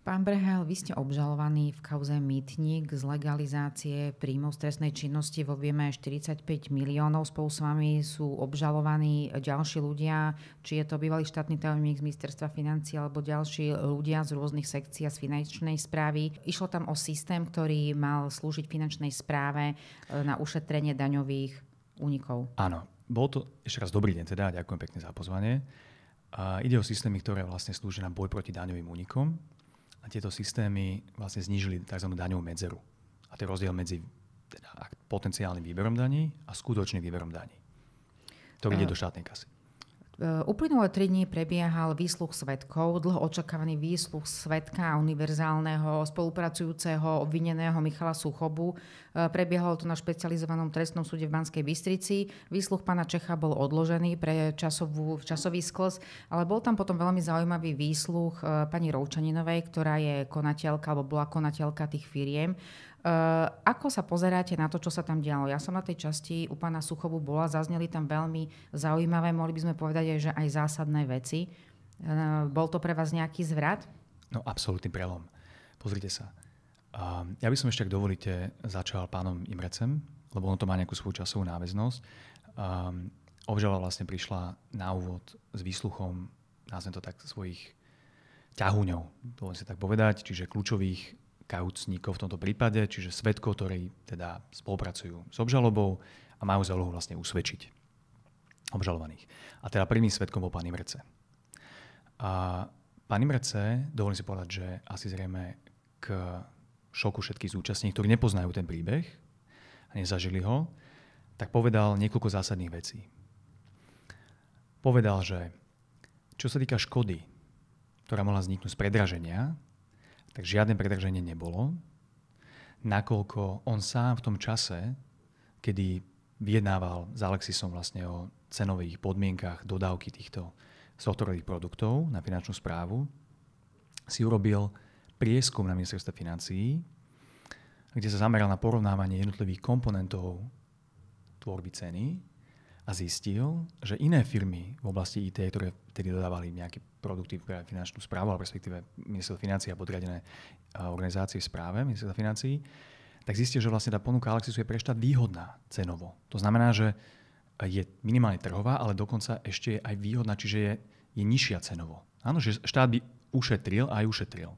Pán Brehel, vy ste obžalovaní v kauze Mýtnik z legalizácie príjmov stresnej činnosti v objeme 45 miliónov. Spolu s vami sú obžalovaní ďalší ľudia, či je to bývalý štátny tajomník z ministerstva financií alebo ďalší ľudia z rôznych sekcií a z finančnej správy. Išlo tam o systém, ktorý mal slúžiť finančnej správe e, na ušetrenie daňových únikov. Áno. Bol to, ešte raz dobrý deň teda, ďakujem pekne za pozvanie. A ide o systémy, ktoré vlastne slúžia na boj proti daňovým únikom a tieto systémy vlastne znížili tzv. daňovú medzeru. A to je rozdiel medzi teda, potenciálnym výberom daní a skutočným výberom daní, To ide do štátnej kasy. Uplynulé tri dní prebiehal výsluch svetkov, dlho očakávaný výsluch svetka univerzálneho spolupracujúceho obvineného Michala Suchobu. E, prebiehalo to na špecializovanom trestnom súde v Banskej Bystrici. Výsluch pána Čecha bol odložený pre časovú, časový sklz, ale bol tam potom veľmi zaujímavý výsluch e, pani Roučaninovej, ktorá je konateľka, alebo bola konateľka tých firiem Eh, ako sa pozeráte na to, čo sa tam dialo? Ja som na tej časti u pána Suchovu bola, zazneli tam veľmi zaujímavé, mohli by sme povedať aj, že aj zásadné veci. Eh, bol to pre vás nejaký zvrat? No absolútny prelom. Pozrite sa. Eh, ja by som ešte, ak dovolíte, začal pánom Imrecem, lebo on to má nejakú svoju časovú náväznosť. Obžala vlastne prišla na úvod s výsluchom, nazvem to tak, svojich ťahúňov, dovolím si tak povedať, čiže kľúčových kaucníkov v tomto prípade, čiže svetkov, ktorí teda spolupracujú s obžalobou a majú za úlohu vlastne usvedčiť obžalovaných. A teda prvým svetkom bol pán Imrce. A pán Imrce, dovolím si povedať, že asi zrejme k šoku všetkých zúčastných, ktorí nepoznajú ten príbeh a nezažili ho, tak povedal niekoľko zásadných vecí. Povedal, že čo sa týka škody, ktorá mohla vzniknúť z predraženia, tak žiadne predraženie nebolo, nakoľko on sám v tom čase, kedy vyjednával s Alexisom vlastne o cenových podmienkach dodávky týchto softwarových produktov na finančnú správu, si urobil prieskum na ministerstve financií, kde sa zameral na porovnávanie jednotlivých komponentov tvorby ceny a zistil, že iné firmy v oblasti IT, ktoré vtedy dodávali nejaké produkty pre finančnú správu, ale respektíve ministerstvo financí a podriadené organizácie v správe ministerstva financí, tak zistil, že vlastne tá ponuka Alexisu je pre štát výhodná cenovo. To znamená, že je minimálne trhová, ale dokonca ešte je aj výhodná, čiže je, je nižšia cenovo. Áno, že štát by ušetril a aj ušetril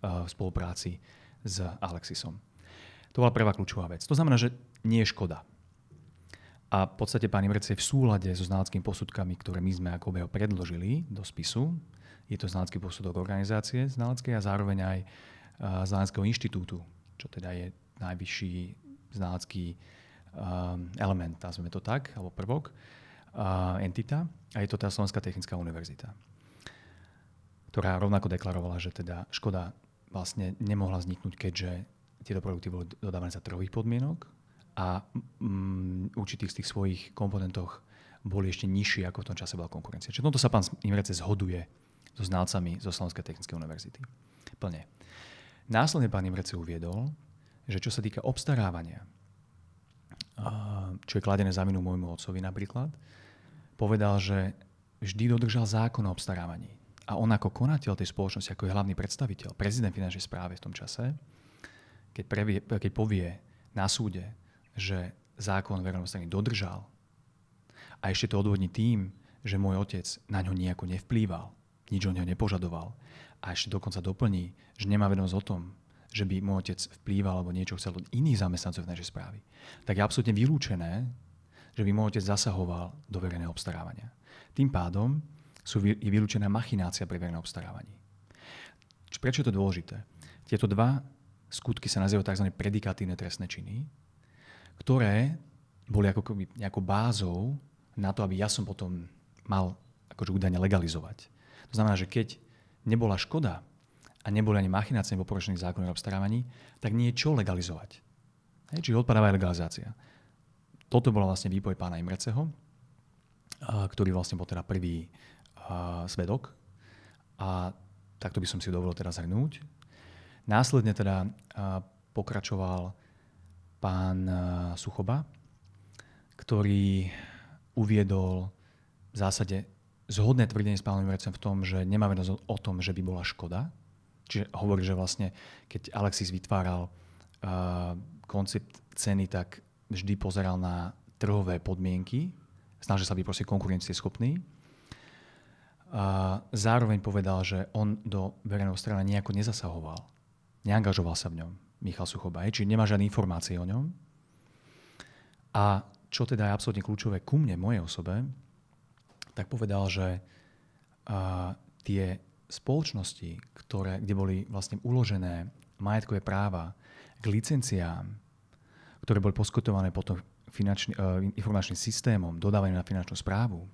v spolupráci s Alexisom. To bola prvá kľúčová vec. To znamená, že nie je škoda a v podstate pán Imrec je v súlade so znaleckými posudkami, ktoré my sme ako obeho predložili do spisu. Je to znalecký posudok organizácie znaleckej a zároveň aj znaleckého inštitútu, čo teda je najvyšší znalecký element, nazveme to tak, alebo prvok, entita. A je to tá Slovenská technická univerzita, ktorá rovnako deklarovala, že teda škoda vlastne nemohla vzniknúť, keďže tieto produkty boli dodávané za trhových podmienok, a mm, určitých z tých svojich komponentoch boli ešte nižší, ako v tom čase bola konkurencia. Čiže toto sa pán Imrece zhoduje so znalcami zo Slovenskej technickej univerzity. Plne. Následne pán Imrece uviedol, že čo sa týka obstarávania, čo je kladené za vinu môjmu otcovi napríklad, povedal, že vždy dodržal zákon o obstarávaní. A on ako konateľ tej spoločnosti, ako je hlavný predstaviteľ, prezident finančnej správy v tom čase, keď, previe, keď povie na súde, že zákon verejnosti dodržal a ešte to odvodní tým, že môj otec na ňo nejako nevplýval, nič o neho nepožadoval a ešte dokonca doplní, že nemá vedomosť o tom, že by môj otec vplýval alebo niečo chcel od iných zamestnancov v našej správy, tak je absolútne vylúčené, že by môj otec zasahoval do verejného obstarávania. Tým pádom sú, je vylúčená machinácia pri verejnom obstarávaní. Prečo je to dôležité? Tieto dva skutky sa nazývajú tzv. predikatívne trestné činy, ktoré boli ako keby nejakou bázou na to, aby ja som potom mal akože údajne legalizovať. To znamená, že keď nebola škoda a neboli ani machinácie nebo porušených zákonov o obstarávaní, tak nie je čo legalizovať. Hej, čiže odpadáva aj legalizácia. Toto bola vlastne výpoj pána Imreceho, ktorý vlastne bol teda prvý uh, svedok. A takto by som si dovolil teraz zhrnúť. Následne teda uh, pokračoval pán eh, Suchoba, ktorý uviedol v zásade zhodné tvrdenie s pánom Jurecem v tom, že nemá vedosť o tom, že by bola škoda. Čiže hovorí, že vlastne keď Alexis vytváral uh, koncept ceny, tak vždy pozeral na trhové podmienky, snažil sa byť proste konkurencieschopný. Uh, zároveň povedal, že on do verejného strana nejako nezasahoval, neangažoval sa v ňom. Michal Suchobaj, či nemá žiadne informácie o ňom. A čo teda je absolútne kľúčové ku mne, mojej osobe, tak povedal, že a, tie spoločnosti, ktoré, kde boli vlastne uložené majetkové práva k licenciám, ktoré boli poskytované potom finančný, e, informačným systémom, dodávaným na finančnú správu,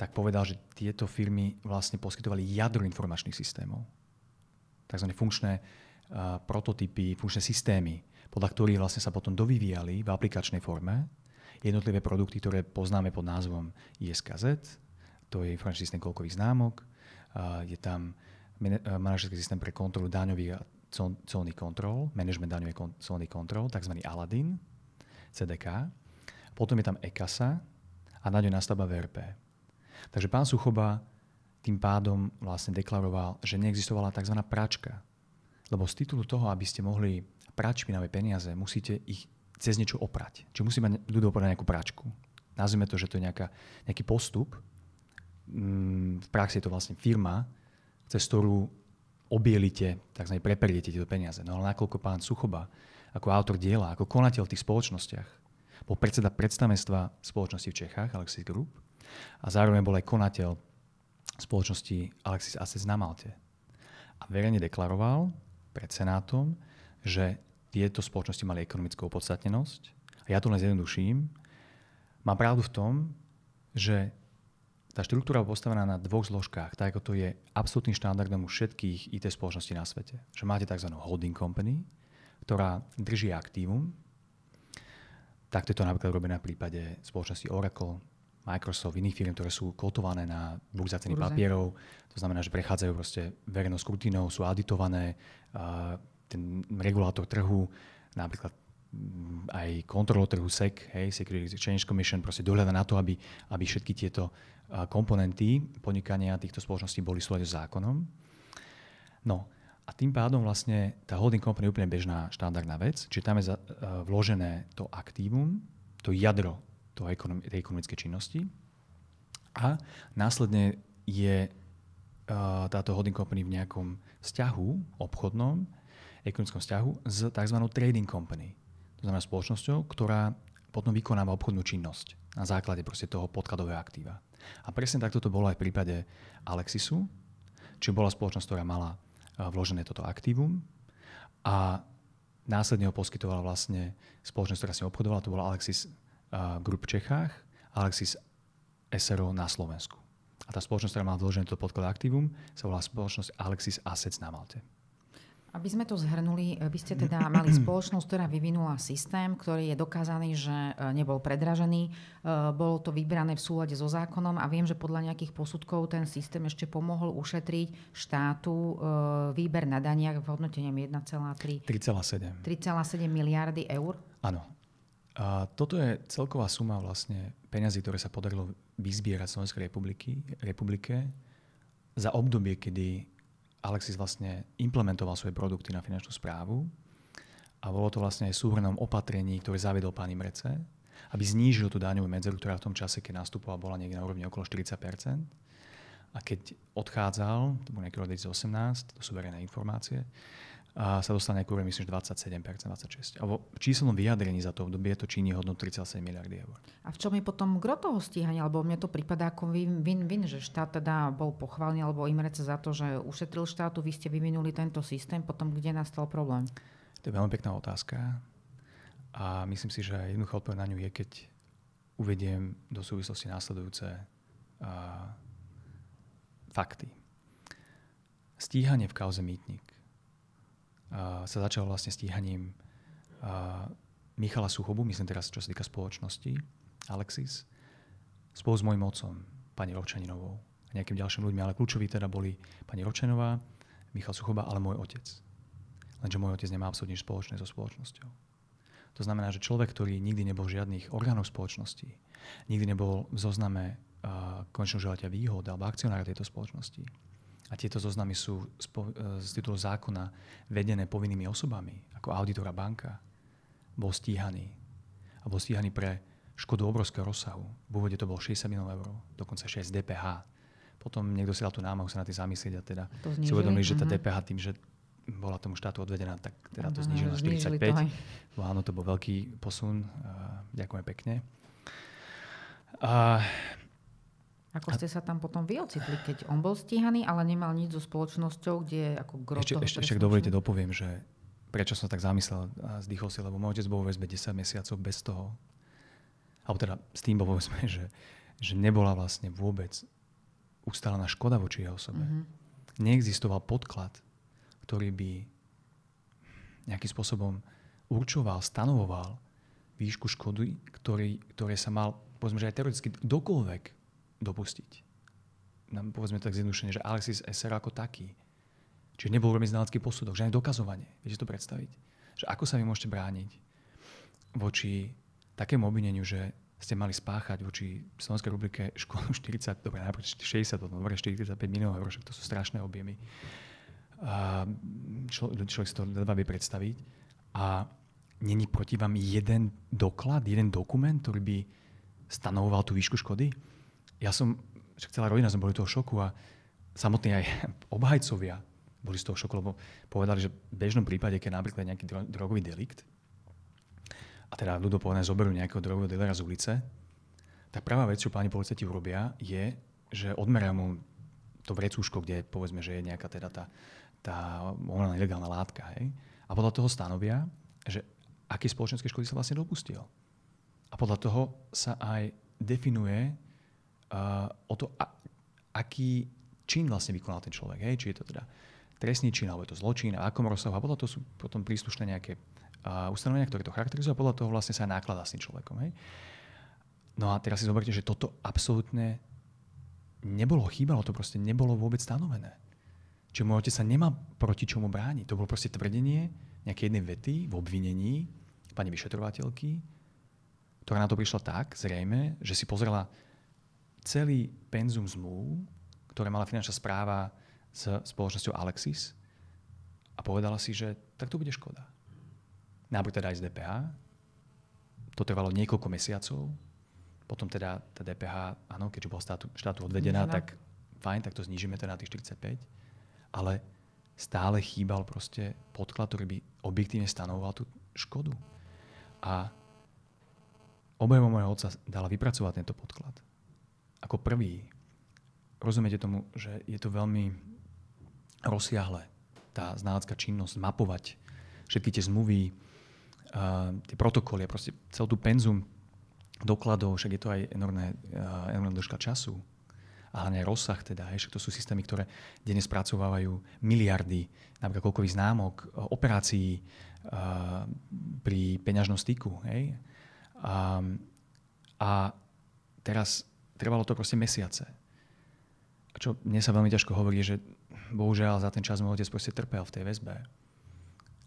tak povedal, že tieto firmy vlastne poskytovali jadro informačných systémov. Takzvané funkčné prototypy, funkčné systémy, podľa ktorých vlastne sa potom dovyvíjali v aplikačnej forme jednotlivé produkty, ktoré poznáme pod názvom ISKZ, to je informačný systém koľkových známok, je tam manažerský systém pre kontrolu daňových a colných kontrol, management daňových a colných kontrol, tzv. Aladin, CDK. Potom je tam EKASA a na ňu nastavba VRP. Takže pán Suchoba tým pádom vlastne deklaroval, že neexistovala tzv. pračka, lebo z titulu toho, aby ste mohli prať špinavé peniaze, musíte ich cez niečo oprať. Čiže musí mať ľudia oprať nejakú pračku. Nazvime to, že to je nejaká, nejaký postup. Mm, v praxi je to vlastne firma, cez ktorú obielite, tzv. preperiete tieto peniaze. No ale nakoľko pán Suchoba, ako autor diela, ako konateľ v tých spoločnostiach, bol predseda predstavenstva spoločnosti v Čechách, Alexis Group, a zároveň bol aj konateľ spoločnosti Alexis Assets na Malte. A verejne deklaroval, pred Senátom, že tieto spoločnosti mali ekonomickú opodstatnenosť. A ja to len zjednoduším. Má pravdu v tom, že tá štruktúra je postavená na dvoch zložkách, tak ako to je absolútnym štandardom u všetkých IT spoločností na svete. Že máte tzv. holding company, ktorá drží aktívum. Takto je to napríklad robené v prípade spoločnosti Oracle, Microsoft, iných firm, ktoré sú kotované na burza ceny papierov. To znamená, že prechádzajú proste verejnou skrutinou, sú auditované, ten regulátor trhu, napríklad mm, aj kontrolo trhu SEC, hej, Security Exchange Commission, proste dohľada na to, aby, aby všetky tieto komponenty podnikania týchto spoločností boli v s zákonom. No a tým pádom vlastne tá holding company je úplne bežná štandardná vec, čiže tam je za, uh, vložené to aktívum, to jadro toho, tej ekonomickej činnosti a následne je e, táto holding company v nejakom vzťahu obchodnom, ekonomickom vzťahu s tzv. trading company. To znamená spoločnosťou, ktorá potom vykonáva obchodnú činnosť na základe proste toho podkladového aktíva. A presne takto to bolo aj v prípade Alexisu, či bola spoločnosť, ktorá mala e, vložené toto aktívum a následne ho poskytovala vlastne spoločnosť, ktorá s ním obchodovala, to bola Alexis Group Čechách Alexis SRO na Slovensku. A tá spoločnosť, ktorá má vložené to podklad Activum, sa volá spoločnosť Alexis Assets na Malte. Aby sme to zhrnuli, by eh, ste teda mali spoločnosť, ktorá vyvinula systém, ktorý je dokázaný, že eh, nebol predražený. Eh, bolo to vybrané v súlade so zákonom a viem, že podľa nejakých posudkov ten systém ešte pomohol ušetriť štátu výber na daniach v hodnotení 1,3... 3,7. 3,7 miliardy eur. Áno, a toto je celková suma vlastne peňazí, ktoré sa podarilo vyzbierať Slovenskej republiky, republike za obdobie, kedy Alexis vlastne implementoval svoje produkty na finančnú správu a bolo to vlastne aj súhrnom opatrení, ktoré zaviedol pán Imrece, aby znížil tú daňovú medzeru, ktorá v tom čase, keď nastupoval, bola niekde na úrovni okolo 40 A keď odchádzal, to bolo nejaký rok 2018, to sú verejné informácie, a sa dostane k úrovni myslím, že 27%, 26%. Alebo v číselnom vyjadrení za to obdobie to číni hodnotu 37 miliardy eur. A v čom je potom gro toho stíhania? Lebo mne to prípada ako win-win, že štát teda bol pochválený, alebo Imrece za to, že ušetril štátu, vy ste vyvinuli tento systém, potom kde nastal problém? To je veľmi pekná otázka. A myslím si, že jednoduchá odpoveď na ňu je, keď uvediem do súvislosti následujúce uh, fakty. Stíhanie v kauze Mýtnik sa začal vlastne stíhaním Michala Suchobu, myslím teraz, čo sa týka spoločnosti, Alexis, spolu s mojim otcom, pani Rovčaninovou a nejakým ďalším ľuďmi, ale kľúčoví teda boli pani Rovčanová, Michal Suchoba, ale môj otec. Lenže môj otec nemá absolútne spoločné so spoločnosťou. To znamená, že človek, ktorý nikdy nebol v žiadnych orgánov spoločnosti, nikdy nebol v zozname uh, konečného žiadateľa výhod alebo akcionára tejto spoločnosti, a tieto zoznamy sú e, z titulu zákona vedené povinnými osobami, ako auditora banka. Bol stíhaný. A bol stíhaný pre škodu obrovského rozsahu. V úvode to bolo 60 miliónov eur, dokonca 6 DPH. Potom niekto si dal tú námahu sa na tým zamyslieť a teda to si uvedomili, že tá mhm. DPH tým, že bola tomu štátu odvedená, tak teda to znižili na 45. To áno, to bol veľký posun. E, Ďakujem pekne. A ako ste sa tam potom vy ocitli, keď on bol stíhaný, ale nemal nič so spoločnosťou, kde je ako grob Ešte, ešte ešte dovolíte, dopoviem, že prečo som tak zamyslel a zdýchol si, lebo môj otec bol vo väzbe 10 mesiacov bez toho, alebo teda s tým bol väzbe, že, že nebola vlastne vôbec ustálená škoda voči jeho osobe. Mm-hmm. Neexistoval podklad, ktorý by nejakým spôsobom určoval, stanovoval výšku škody, ktorý, ktoré sa mal, povedzme, že aj teoreticky dokoľvek dopustiť. Nám povedzme tak zjednodušene, že Alexis SR ako taký. Čiže nebol veľmi znalecký posudok, žiadne dokazovanie. Viete to predstaviť? Že ako sa vy môžete brániť voči takému obvineniu, že ste mali spáchať voči Slovenskej republike školu 40, dobre, najprv 60, dobre, 45 miliónov eur, však to sú strašné objemy. A člo, človek si to dá by predstaviť. A není proti vám jeden doklad, jeden dokument, ktorý by stanovoval tú výšku škody? ja som, však celá rodina sme boli toho šoku a samotní aj obhajcovia boli z toho šoku, lebo povedali, že v bežnom prípade, keď napríklad nejaký dro- drogový delikt, a teda ľudo povedané zoberú nejakého drogového delera z ulice, tak prvá vec, čo páni policajti urobia, je, že odmeria mu to vrecúško, kde povedzme, že je nejaká teda tá, tá ona ilegálna látka. Hej? A podľa toho stanovia, že aké spoločenské škody sa vlastne dopustil. A podľa toho sa aj definuje, Eh, o to, a, aký čin vlastne vykonal ten človek. Hej? Či je to teda trestný čin, alebo je to zločin, a akom rozsahu. A podľa toho sú potom príslušné nejaké uh, ustanovenia, ktoré to charakterizujú a podľa toho vlastne sa nákladá s tým človekom. Hej? No a teraz si zoberte, že toto absolútne nebolo chýbalo, to proste nebolo vôbec stanovené. Čiže môj otec sa nemá proti čomu brániť. To bolo proste tvrdenie nejakej jednej vety v obvinení pani vyšetrovateľky, ktorá na to prišla tak, zrejme, že si pozrela celý penzum zmluv, ktoré mala finančná správa s spoločnosťou Alexis a povedala si, že tak to bude škoda. Nábor teda aj z DPH, to trvalo niekoľko mesiacov, potom teda tá DPH, áno, keďže bola štátu, štátu odvedená, Nežená. tak fajn, tak to znižíme teda na tých 45, ale stále chýbal proste podklad, ktorý by objektívne stanoval tú škodu. A obojmu môjho otca dala vypracovať tento podklad ako prvý rozumiete tomu, že je to veľmi rozsiahle tá znalecká činnosť, mapovať všetky tie zmluvy, uh, tie protokoly, proste celú tú penzum dokladov, však je to aj enormné, uh, enormné dĺžka času a hlavne aj rozsah teda, hej, však to sú systémy, ktoré denne spracovávajú miliardy, napríklad koľkových známok, e, operácií uh, pri peňažnom styku. Hej. Um, a teraz Trvalo to proste mesiace. A čo mne sa veľmi ťažko hovorí, že bohužiaľ za ten čas môj otec proste trpel v tej väzbe.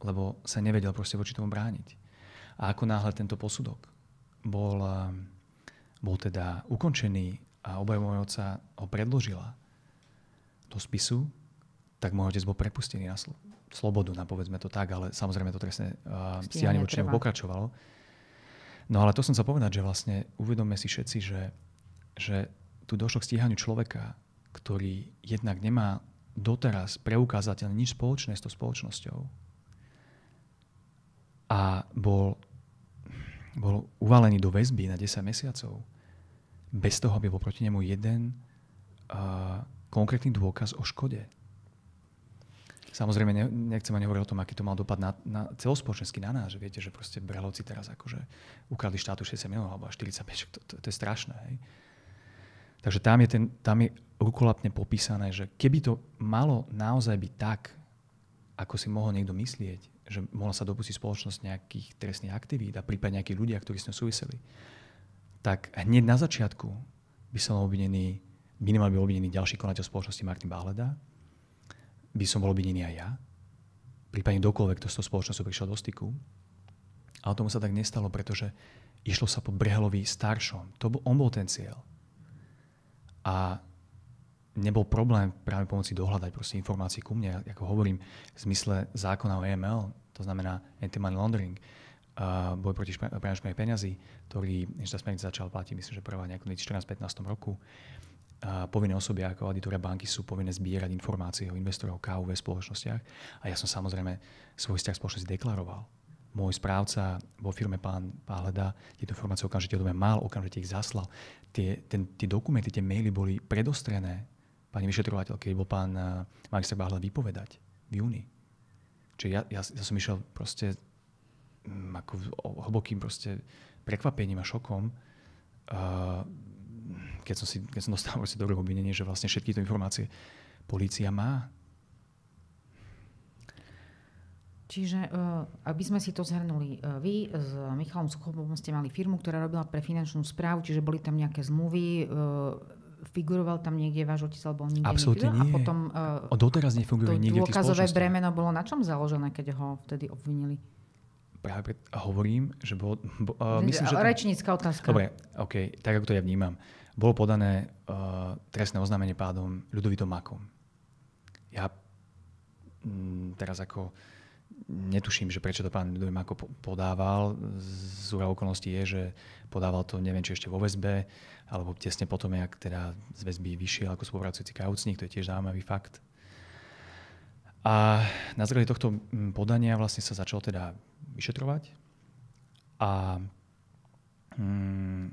Lebo sa nevedel proste voči tomu brániť. A ako náhle tento posudok bol, eh, bol teda ukončený a obaj môj oca ho predložila do spisu, tak môj otec bol prepustený na slobodu, na povedzme to tak, ale samozrejme to trestné uh, stíhanie voči pokračovalo. No ale to som sa povedať, že vlastne uvedome si všetci, že že tu došlo k stíhaniu človeka, ktorý jednak nemá doteraz preukázateľne nič spoločné s tou spoločnosťou a bol, bol uvalený do väzby na 10 mesiacov bez toho, aby bol proti nemu jeden uh, konkrétny dôkaz o škode. Samozrejme, nechcem ani hovoriť o tom, aký to mal dopad na, na celospočenský na nás. Že viete, že proste Brelovci teraz akože ukradli štátu 60 miliónov alebo 45, to, to, to je strašné. Hej? Uh, Takže tam je, ten, tam je rukolapne popísané, že keby to malo naozaj byť tak, ako si mohol niekto myslieť, že mohla sa dopustiť spoločnosť nejakých trestných aktivít a prípadne nejakí ľudia, ktorí s ňou súviseli, tak hneď na začiatku by som obvinený, minimálne by obvinený ďalší konateľ spoločnosti Martin Báleda, by som bol obvinený aj ja, prípadne dokoľvek, kto s tou spoločnosťou prišiel do styku. Ale tomu sa tak nestalo, pretože išlo sa po Brehelovi staršom. To bol, on bol ten cieľ a nebol problém práve pomoci dohľadať proste informácie ku mne, ako hovorím, v zmysle zákona o EML, to znamená anti-money laundering, uh, boj proti špe- peňazí, ktorý ešte smernica začal platiť, myslím, že prvá nejako v 2014-15 roku. Uh, povinné osoby ako auditoria banky sú povinné zbierať informácie o investoroch KUV v spoločnostiach a ja som samozrejme svoj vzťah spoločnosti deklaroval. Môj správca vo firme pán Páhleda tieto informácie okamžite odo mal, okamžite ich zaslal tie, ten, tie dokumenty, tie maily boli predostrené pani vyšetrovateľ, keď bol pán eh, magister Bahla vypovedať v júni. Čiže ja, ja, ja som išiel proste m, mm, ako hlbokým proste prekvapením a šokom, uh, keď, som si, keď som dostal proste do obvinenie, že vlastne všetky tie informácie policia má. Čiže, e, aby sme si to zhrnuli, e, vy s Michalom Suchobom ste mali firmu, ktorá robila pre finančnú správu, čiže boli tam nejaké zmluvy, e, figuroval tam niekde váš otec alebo nikde Absolutne nie. A potom uh, On doteraz nefunguje nikde dôkazové bremeno bolo na čom založené, keď ho vtedy obvinili? Práve hovorím, že bolo... Bo, uh, myslím, že Rečnícka tam... otázka. Dobre, OK, tak ako to ja vnímam. Bolo podané uh, trestné oznámenie pádom Ľudovitom Makom. Ja m, mm, teraz ako netuším, že prečo to pán Dojmako podával. Z okolností je, že podával to, neviem, či ešte vo VSB, alebo tesne potom, jak teda z väzby vyšiel ako spolupracujúci kaucník, to je tiež zaujímavý fakt. A na základe tohto mm, podania vlastne sa začalo teda vyšetrovať a mm,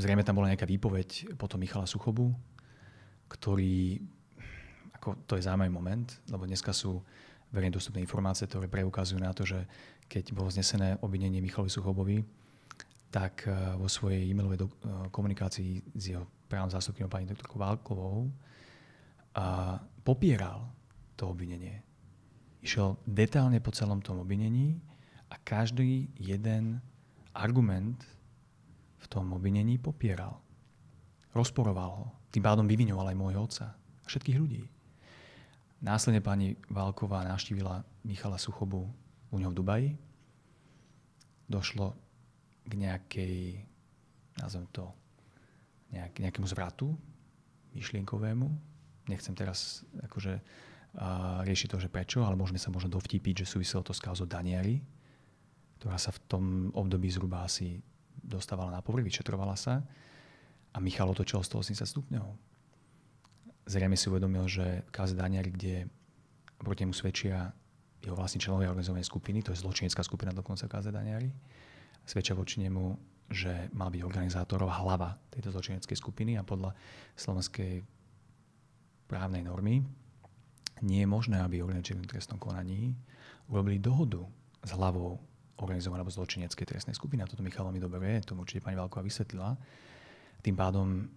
zrejme tam bola nejaká výpoveď potom Michala Suchobu, ktorý, ako to je zaujímavý moment, lebo dneska sú verejne dostupné informácie, ktoré preukazujú na to, že keď bolo znesené obvinenie Michalovi Suchobovi, tak eh, vo svojej e-mailovej do, eh, komunikácii s jeho právnou zástupkyňou pani doktorkou Válkovou a popieral to obvinenie. Išiel detálne po celom tom obvinení a každý jeden argument v tom obvinení popieral. Rozporoval ho. Tým pádom vyvinoval aj môjho otca a všetkých ľudí. Následne pani Válková navštívila Michala Suchobu u ňou v Dubaji. Došlo k nejakej, nazvem to, nejak, nejakému zvratu myšlienkovému. Nechcem teraz akože uh, riešiť to, že prečo, ale môžeme sa možno dovtípiť, že súviselo to s kauzou Daniari, ktorá sa v tom období zhruba asi dostávala na povrch, vyšetrovala sa a Michal otočil 180 stupňov zrejme si uvedomil, že kazdaniar, kde proti nemu svedčia jeho vlastní členovia organizovanej skupiny, to je zločinecká skupina dokonca Daniari, svedčia voči nemu, že mal byť organizátorov hlava tejto zločineckej skupiny a podľa slovenskej právnej normy nie je možné, aby organizátori v trestnom konaní urobili dohodu s hlavou organizovanej alebo zločineckej trestnej skupiny. A toto Michalo mi dobre vie, to určite pani Valková vysvetlila. Tým pádom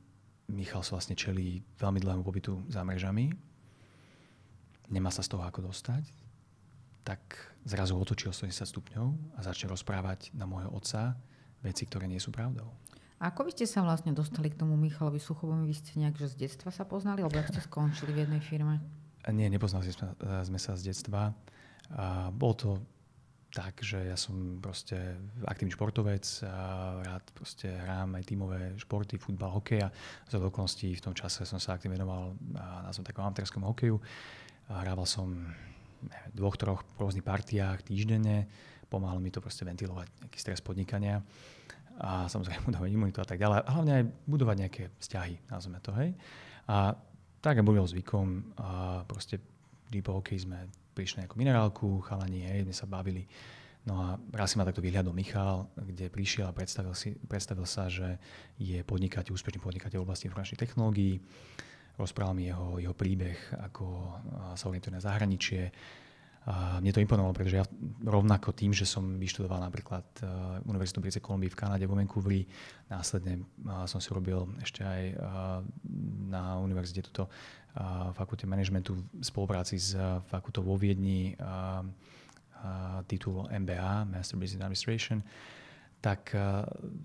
Michal sa vlastne čelí veľmi dlhému pobytu za mrežami, nemá sa z toho ako dostať, tak zrazu otočí o 180 stupňov a začne rozprávať na môjho otca veci, ktoré nie sú pravdou. A ako by ste sa vlastne dostali k tomu Michalovi suchovom Vy ste nejak, že z detstva sa poznali, alebo ste skončili v jednej firme? Nie, nepoznali sme, e, sme sa z detstva. A bol to tak, že ja som proste aktívny športovec, a rád proste hrám aj tímové športy, futbal, hokej a za okolností v tom čase som sa aktívne venoval na som takom amatérskom hokeju. A hrával som v dvoch, troch rôznych partiách týždenne, pomáhalo mi to proste ventilovať nejaký stres podnikania a samozrejme budovať imunitu a tak ďalej. A hlavne aj budovať nejaké vzťahy, nazveme to, hej. A tak a bolo zvykom, a proste vždy po hokeji sme prišli nejakú minerálku, chalani, hej, sme sa bavili. No a raz si ma takto vyhľadol Michal, kde prišiel a predstavil, si, predstavil sa, že je podnikateľ, úspešný podnikateľ v oblasti informačných technológií. Rozprával mi jeho, jeho príbeh, ako sa orientuje na zahraničie, a mne to imponovalo, pretože ja rovnako tým, že som vyštudoval napríklad uh, Univerzitu Brice Kolumbii v Kanade, vo Vancouveri, následne uh, som si urobil ešte aj uh, na univerzite uh, fakulte manažmentu v spolupráci s fakultou vo Viedni titul MBA, Master Business Administration, tak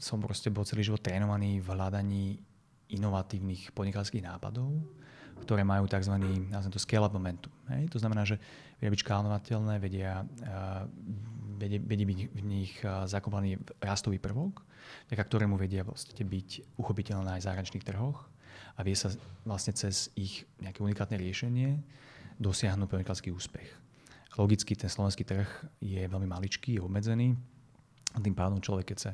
som proste bol celý život trénovaný v hľadaní inovatívnych podnikateľských nápadov, ktoré majú tzv. nazvem to scale-up momentum. Hej? To znamená, že vedia byť škálovateľné, vedia, vedia, vedia byť v nich e, zakopaný rastový prvok, vďaka ktorému vedia vlastne byť uchopiteľné aj v zahraničných trhoch a vie sa vlastne cez ich nejaké unikátne riešenie dosiahnuť podnikateľský úspech. Logicky ten slovenský trh je veľmi maličký, je obmedzený. A tým pádom človek, keď sa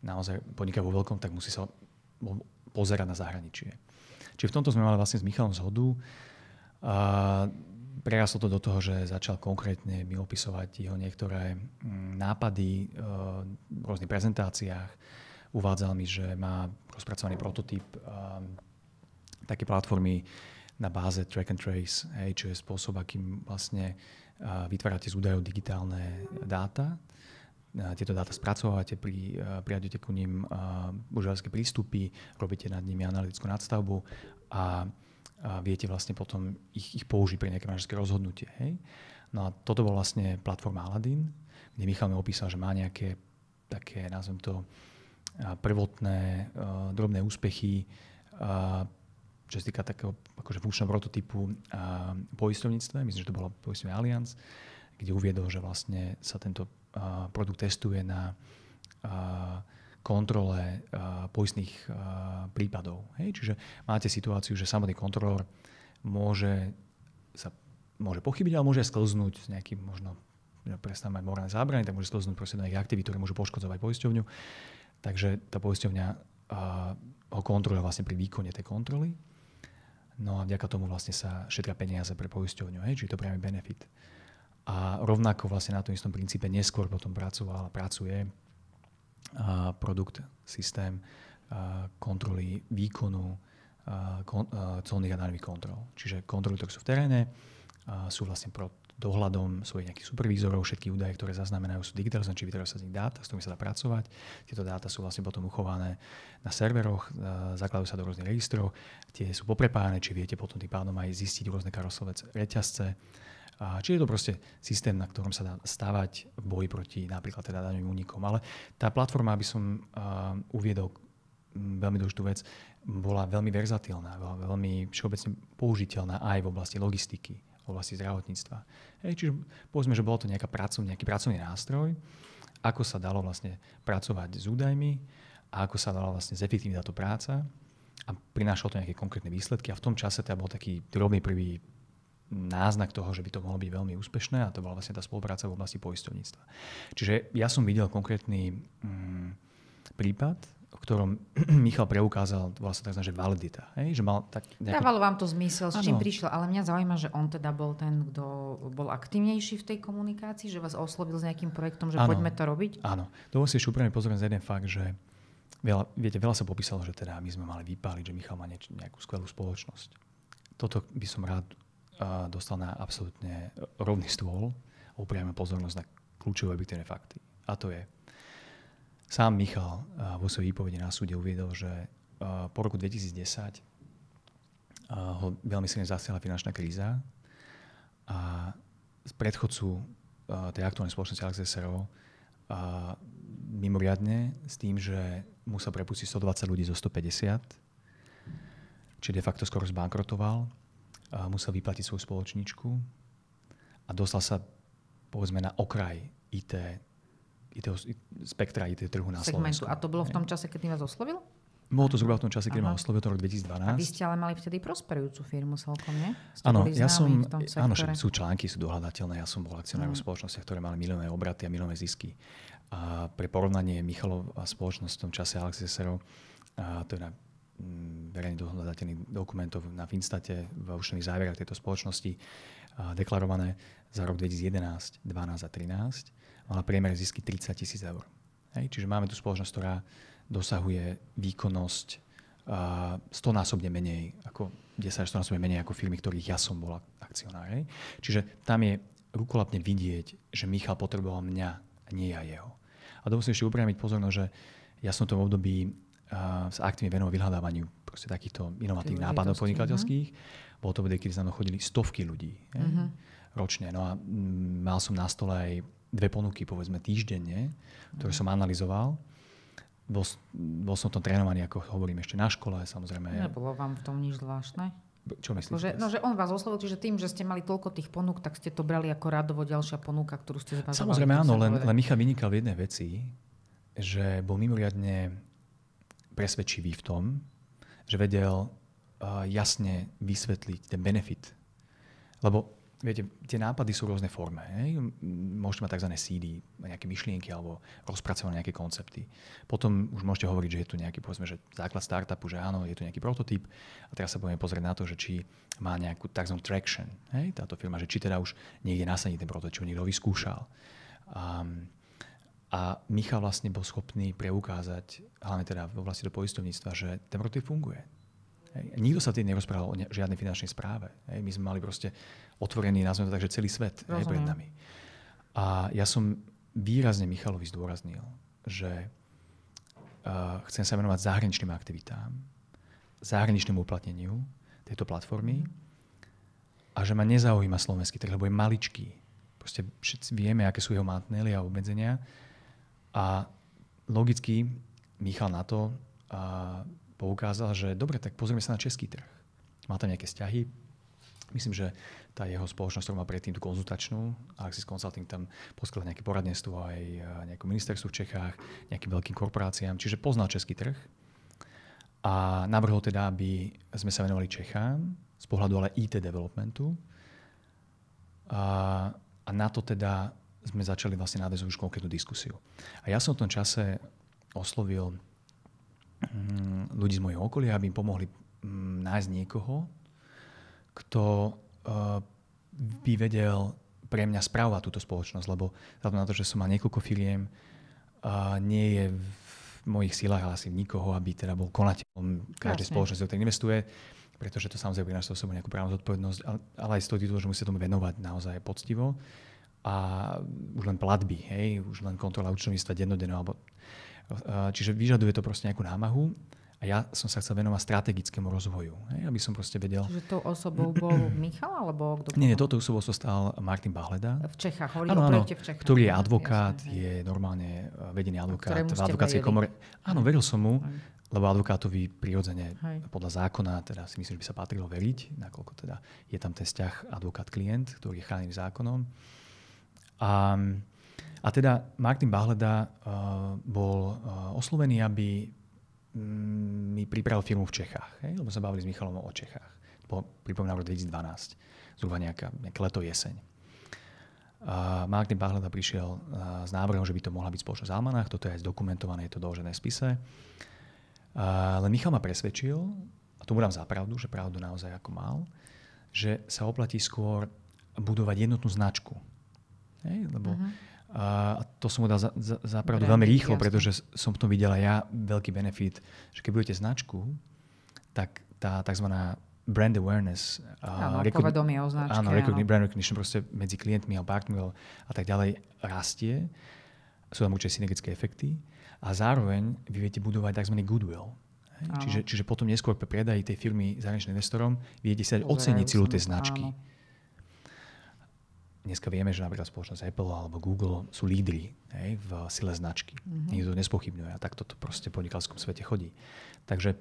naozaj podniká vo veľkom, tak musí sa pozerať na zahraničie. Čiže v tomto sme mali vlastne s Michalom zhodu. Prerastlo to do toho, že začal konkrétne mi opisovať jeho niektoré mm, nápady eh, v rôznych prezentáciách. Uvádzal mi, že má rozpracovaný prototyp eh, také platformy na báze track and trace, hej, čo je spôsob, akým vlastne eh, vytvárate z údajov digitálne dáta. Tieto dáta spracovávate, pri, priadete ku ním užívateľské prístupy, robíte nad nimi analytickú nadstavbu a a viete vlastne potom ich, ich použiť pre nejaké manažerské rozhodnutie. Hej? No a toto bol vlastne platforma Aladdin, kde Michal mi opísal, že má nejaké také, nazvem to, prvotné uh, drobné úspechy, uh, čo sa týka takého akože funkčného prototypu uh, poistovníctve, myslím, že to bola poisťovňa Allianz, kde uviedol, že vlastne sa tento uh, produkt testuje na uh, kontrole eh, poistných eh, prípadov. Hej? Čiže máte situáciu, že samotný kontrolór môže sa môže pochybiť, ale môže sklznúť s nejakým možno prestane mať morálne zábrany, tak môže sklznúť proste do nejakých aktivít, ktoré môžu poškodzovať poisťovňu. Takže tá poisťovňa uh, ho kontroluje vlastne pri výkone tej kontroly. No a vďaka tomu vlastne sa šetria peniaze pre poisťovňu, hej, čiže to priamy benefit. A rovnako vlastne na tom istom princípe neskôr potom a pracuje a produkt, systém a kontroly výkonu kon, colných a daňových kontrol. Čiže kontroly, ktoré sú v teréne, sú vlastne pod dohľadom, svojich nejakých supervízorov, všetky údaje, ktoré zaznamenajú, sú digitalizované, či vytvárajú sa z nich dáta, s ktorými sa dá pracovať. Tieto dáta sú vlastne potom uchované na serveroch, zakladajú sa do rôznych registrov, tie sú poprepájane, či viete potom tým pádom aj zistiť rôzne karoslovec reťazce, Čiže je to proste systém, na ktorom sa dá stávať boji proti napríklad teda daňovým únikom. Ale tá platforma, aby som uh, uviedol mm, veľmi dôležitú vec, bola veľmi verzatilná, bola veľmi všeobecne použiteľná aj v oblasti logistiky, v oblasti zdravotníctva. Hej, čiže povedzme, že bolo to nejaká pracov, nejaký pracovný nástroj, ako sa dalo vlastne pracovať s údajmi a ako sa dala vlastne zefektívniť táto práca a prinášalo to nejaké konkrétne výsledky a v tom čase teda bol taký drobný prvý náznak toho, že by to mohlo byť veľmi úspešné a to bola vlastne tá spolupráca v oblasti poistovníctva. Čiže ja som videl konkrétny mm, prípad, v ktorom Michal preukázal vlastne tzv. že validita. Hej? Že mal tak nejakú... Dávalo vám to zmysel, s čím prišiel, ale mňa zaujíma, že on teda bol ten, kto bol aktívnejší v tej komunikácii, že vás oslovil s nejakým projektom, že ano. poďme to robiť? Áno. To si ešte úprimne pozrieť za jeden fakt, že veľa, viete, veľa sa popísalo, že teda my sme mali vypáliť, že Michal má nejakú skvelú spoločnosť. Toto by som rád dostal na absolútne rovný stôl a upriame pozornosť na kľúčové objektívne fakty. A to je, sám Michal vo svojej výpovedi na súde uviedol, že po roku 2010 ho veľmi silne zasiahla finančná kríza a z predchodcu tej aktuálnej spoločnosti Alex SRO a mimoriadne s tým, že musel prepustiť 120 ľudí zo 150, či de facto skoro zbankrotoval musel vyplatiť svoju spoločničku a dostal sa povedzme na okraj IT, IT spektra IT trhu na segmentu. Slovensku. A to bolo v tom čase, keď vás oslovil? Bolo to zhruba v tom čase, keď ma oslovil to rok 2012. A vy ste ale mali vtedy prosperujúcu firmu celkom, nie? Áno, ja som, áno, sú články, sú dohľadateľné. Ja som bol akcionár mm. spoločnosti, ktoré mali milové obraty a milové zisky. A pre porovnanie Michalov a spoločnosť v tom čase Alex Jeserov, a to je na Mm, verejne dohľadateľných dokumentov na Finstate v účtovných záveroch tejto spoločnosti deklarované za rok 2011, 12 a 13 mala priemer zisky 30 tisíc eur. Hej, čiže máme tu spoločnosť, ktorá dosahuje výkonnosť uh, 100 násobne menej, ako 10 100 násobne menej ako firmy, ktorých ja som bola, akcionár. Hej. Čiže tam je rukolapne vidieť, že Michal potreboval mňa, a nie ja jeho. A to musím ešte upriamiť pozornosť, že ja som to v období sa aktívne venoval vyhľadávaniu proste takýchto inovatívnych nápadov no. podnikateľských. Uh-huh. Bolo to vtedy, kedy mnou chodili stovky ľudí uh-huh. ročne. No a mm, mal som na stole aj dve ponuky, povedzme týždenne, ktoré mhm. som analyzoval. Bol, bol som v tom trénovaný, ako hovorím, ešte na škole, samozrejme. Nebolo vám v tom nič zvláštne? Čo myslíš? Že, akože, no, že on vás oslovil, že tým, že ste mali toľko tých ponúk, tak ste to brali ako radovo ďalšia ponuka, ktorú ste zvážili. Samozrejme áno, len, len Michal vynikal v jednej veci, že bol mimoriadne presvedčivý v tom, že vedel eh, jasne vysvetliť ten benefit. Lebo viete, tie nápady sú rôzne forme. Môžete mať tzv. CD, nejaké myšlienky alebo rozpracované nejaké koncepty. Potom už môžete hovoriť, že je tu nejaký, povedzme, že základ startupu, že áno, je tu nejaký prototyp. A teraz sa budeme pozrieť na to, že či má nejakú tzv. traction, hej? táto firma, že či teda už niekde nasadí ten prototyp, čo niekto vyskúšal. Um, a Michal vlastne bol schopný preukázať, hlavne teda v oblasti do poistovníctva, že ten produkt funguje. Hej. Nikto sa tým nerozprával o ne- žiadnej finančnej správe. Hej. My sme mali proste otvorený, nazveme to tak, že celý svet je pred nami. A ja som výrazne Michalovi zdôraznil, že uh, chcem sa venovať zahraničným aktivitám, zahraničnému uplatneniu tejto platformy a že ma nezaujíma slovenský trh, lebo je maličký. Proste všetci vieme, aké sú jeho mantnely a obmedzenia a logicky Michal na to a poukázal, že dobre, tak pozrieme sa na český trh. Má tam nejaké vzťahy, Myslím, že tá jeho spoločnosť, ktorá má predtým tú konzultačnú, Axis Consulting tam poskytla nejaké poradenstvo aj nejakú ministerstvu v Čechách, nejakým veľkým korporáciám, čiže poznal český trh a navrhol teda, aby sme sa venovali Čechám z pohľadu ale IT developmentu a, a na to teda sme začali vlastne na väzovú tú diskusiu. A ja som v tom čase oslovil mm, ľudí z mojho okolia, aby im pomohli mm, nájsť niekoho, kto eh, by vedel pre mňa správovať túto spoločnosť, lebo vzhľadom na to, že som mal niekoľko firiem, nie je v mojich silách asi nikoho, aby teda bol konateľom každej spoločnosti, do ktorej investuje, pretože to samozrejme prináša so sebou nejakú právnu zodpovednosť, ale aj z toho titulu, že musí tomu venovať naozaj poctivo a už len platby, hej, už len kontrola účtovníctva dennodenného. Alebo, e, čiže vyžaduje to proste nejakú námahu a ja som sa chcel venovať strategickému rozvoju, hej, aby som proste vedel. Čiže tou osobou bol Michal alebo kto? Nie, nie, toto osobou sa stal Martin Bahleda. V Čechách, hovorí áno, áno, v Čechách. Ktorý je advokát, jasne, je normálne e, vedený advokát v advokátskej komore. Áno, veril som mu, lebo advokátovi prirodzene podľa zákona, teda si myslím, že by sa patrilo veriť, nakoľko teda je tam ten vzťah advokát-klient, ktorý je chránený zákonom. A, a teda Martin Bahleda uh, bol uh, oslovený, aby mm, mi pripravil firmu v Čechách, hej? lebo sa bavili s Michalom o Čechách. Po, pripomínam, rok 2012, zhruba nejaká, nejaké leto, jeseň. Uh, Martin Bahleda prišiel uh, s návrhom, že by to mohla byť spoločnosť Almanách. toto je aj zdokumentované, je to doložené v spise. Uh, len Michal ma presvedčil, a tu dám za pravdu, že pravdu naozaj ako mal, že sa oplatí skôr budovať jednotnú značku, Hej? Lebo, uh-huh. a to som mu dal za, za, za veľmi rýchlo, jasný. pretože som v tom videla ja veľký benefit, že keď budete značku, tak tá tzv. brand awareness, áno, rekog- povedomie o značke, áno, áno. brand recognition proste medzi klientmi a partnermi a tak ďalej rastie, sú tam určite synergické efekty a zároveň vy viete budovať tzv. goodwill. Čiže, čiže potom neskôr pre predaji tej firmy zahraničným investorom viete sa oceniť silu tej značky. Áno dneska vieme, že napríklad spoločnosť Apple alebo Google sú lídri hej, v sile značky. Mm-hmm. Nikto to nespochybňuje a takto to proste v podnikalskom svete chodí. Takže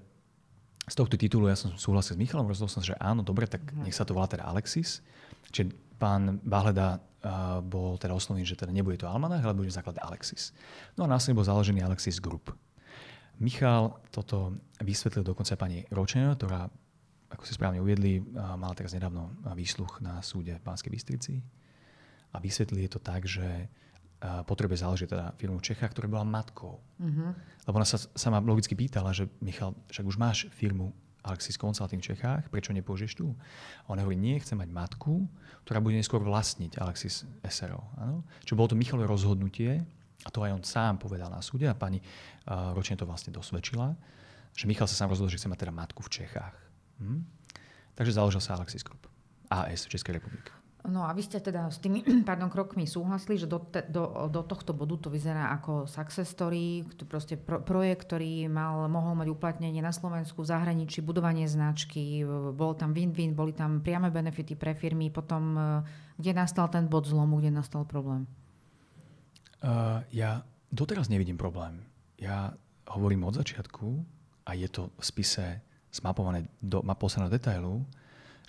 z tohto titulu ja som súhlasil s Michalom, rozhodol som, že áno, dobre, tak mm-hmm. nech sa to volá teda Alexis. Čiže pán Bahleda uh, bol teda oslovený, že teda nebude to Almanach, ale bude základ Alexis. No a následne bol založený Alexis Group. Michal toto vysvetlil dokonca pani Ročener, ktorá, ako si správne uviedli, eh, mala teraz nedávno eh, výsluch na súde v Pánskej Bystrici a vysvetlili to tak, že e, potrebe záležiť teda firmu v Čechách, ktorá bola matkou. Mm-hmm. Lebo ona sa sama logicky pýtala, že Michal, však už máš firmu Alexis Consulting v Čechách, prečo nepôjdeš tu? A on hovorí, nie, chce mať matku, ktorá bude neskôr vlastniť Alexis SRO. Ano? Čo bolo to Michalové rozhodnutie, a to aj on sám povedal na súde a pani uh, ročne to vlastne dosvedčila, že Michal sa sám rozhodol, že chce mať teda matku v Čechách. Hm? Takže založil sa Alexis Group. AS v Českej republike. No a vy ste teda s tými pardon, krokmi súhlasili, že do, te, do, do tohto bodu to vyzerá ako success story, pro, projekt, ktorý mal, mohol mať uplatnenie na Slovensku, v zahraničí, budovanie značky, bol tam win-win, boli tam priame benefity pre firmy, potom e, kde nastal ten bod zlomu, kde nastal problém? Uh, ja doteraz nevidím problém. Ja hovorím od začiatku a je to v spise zmapované do, ma do detailu,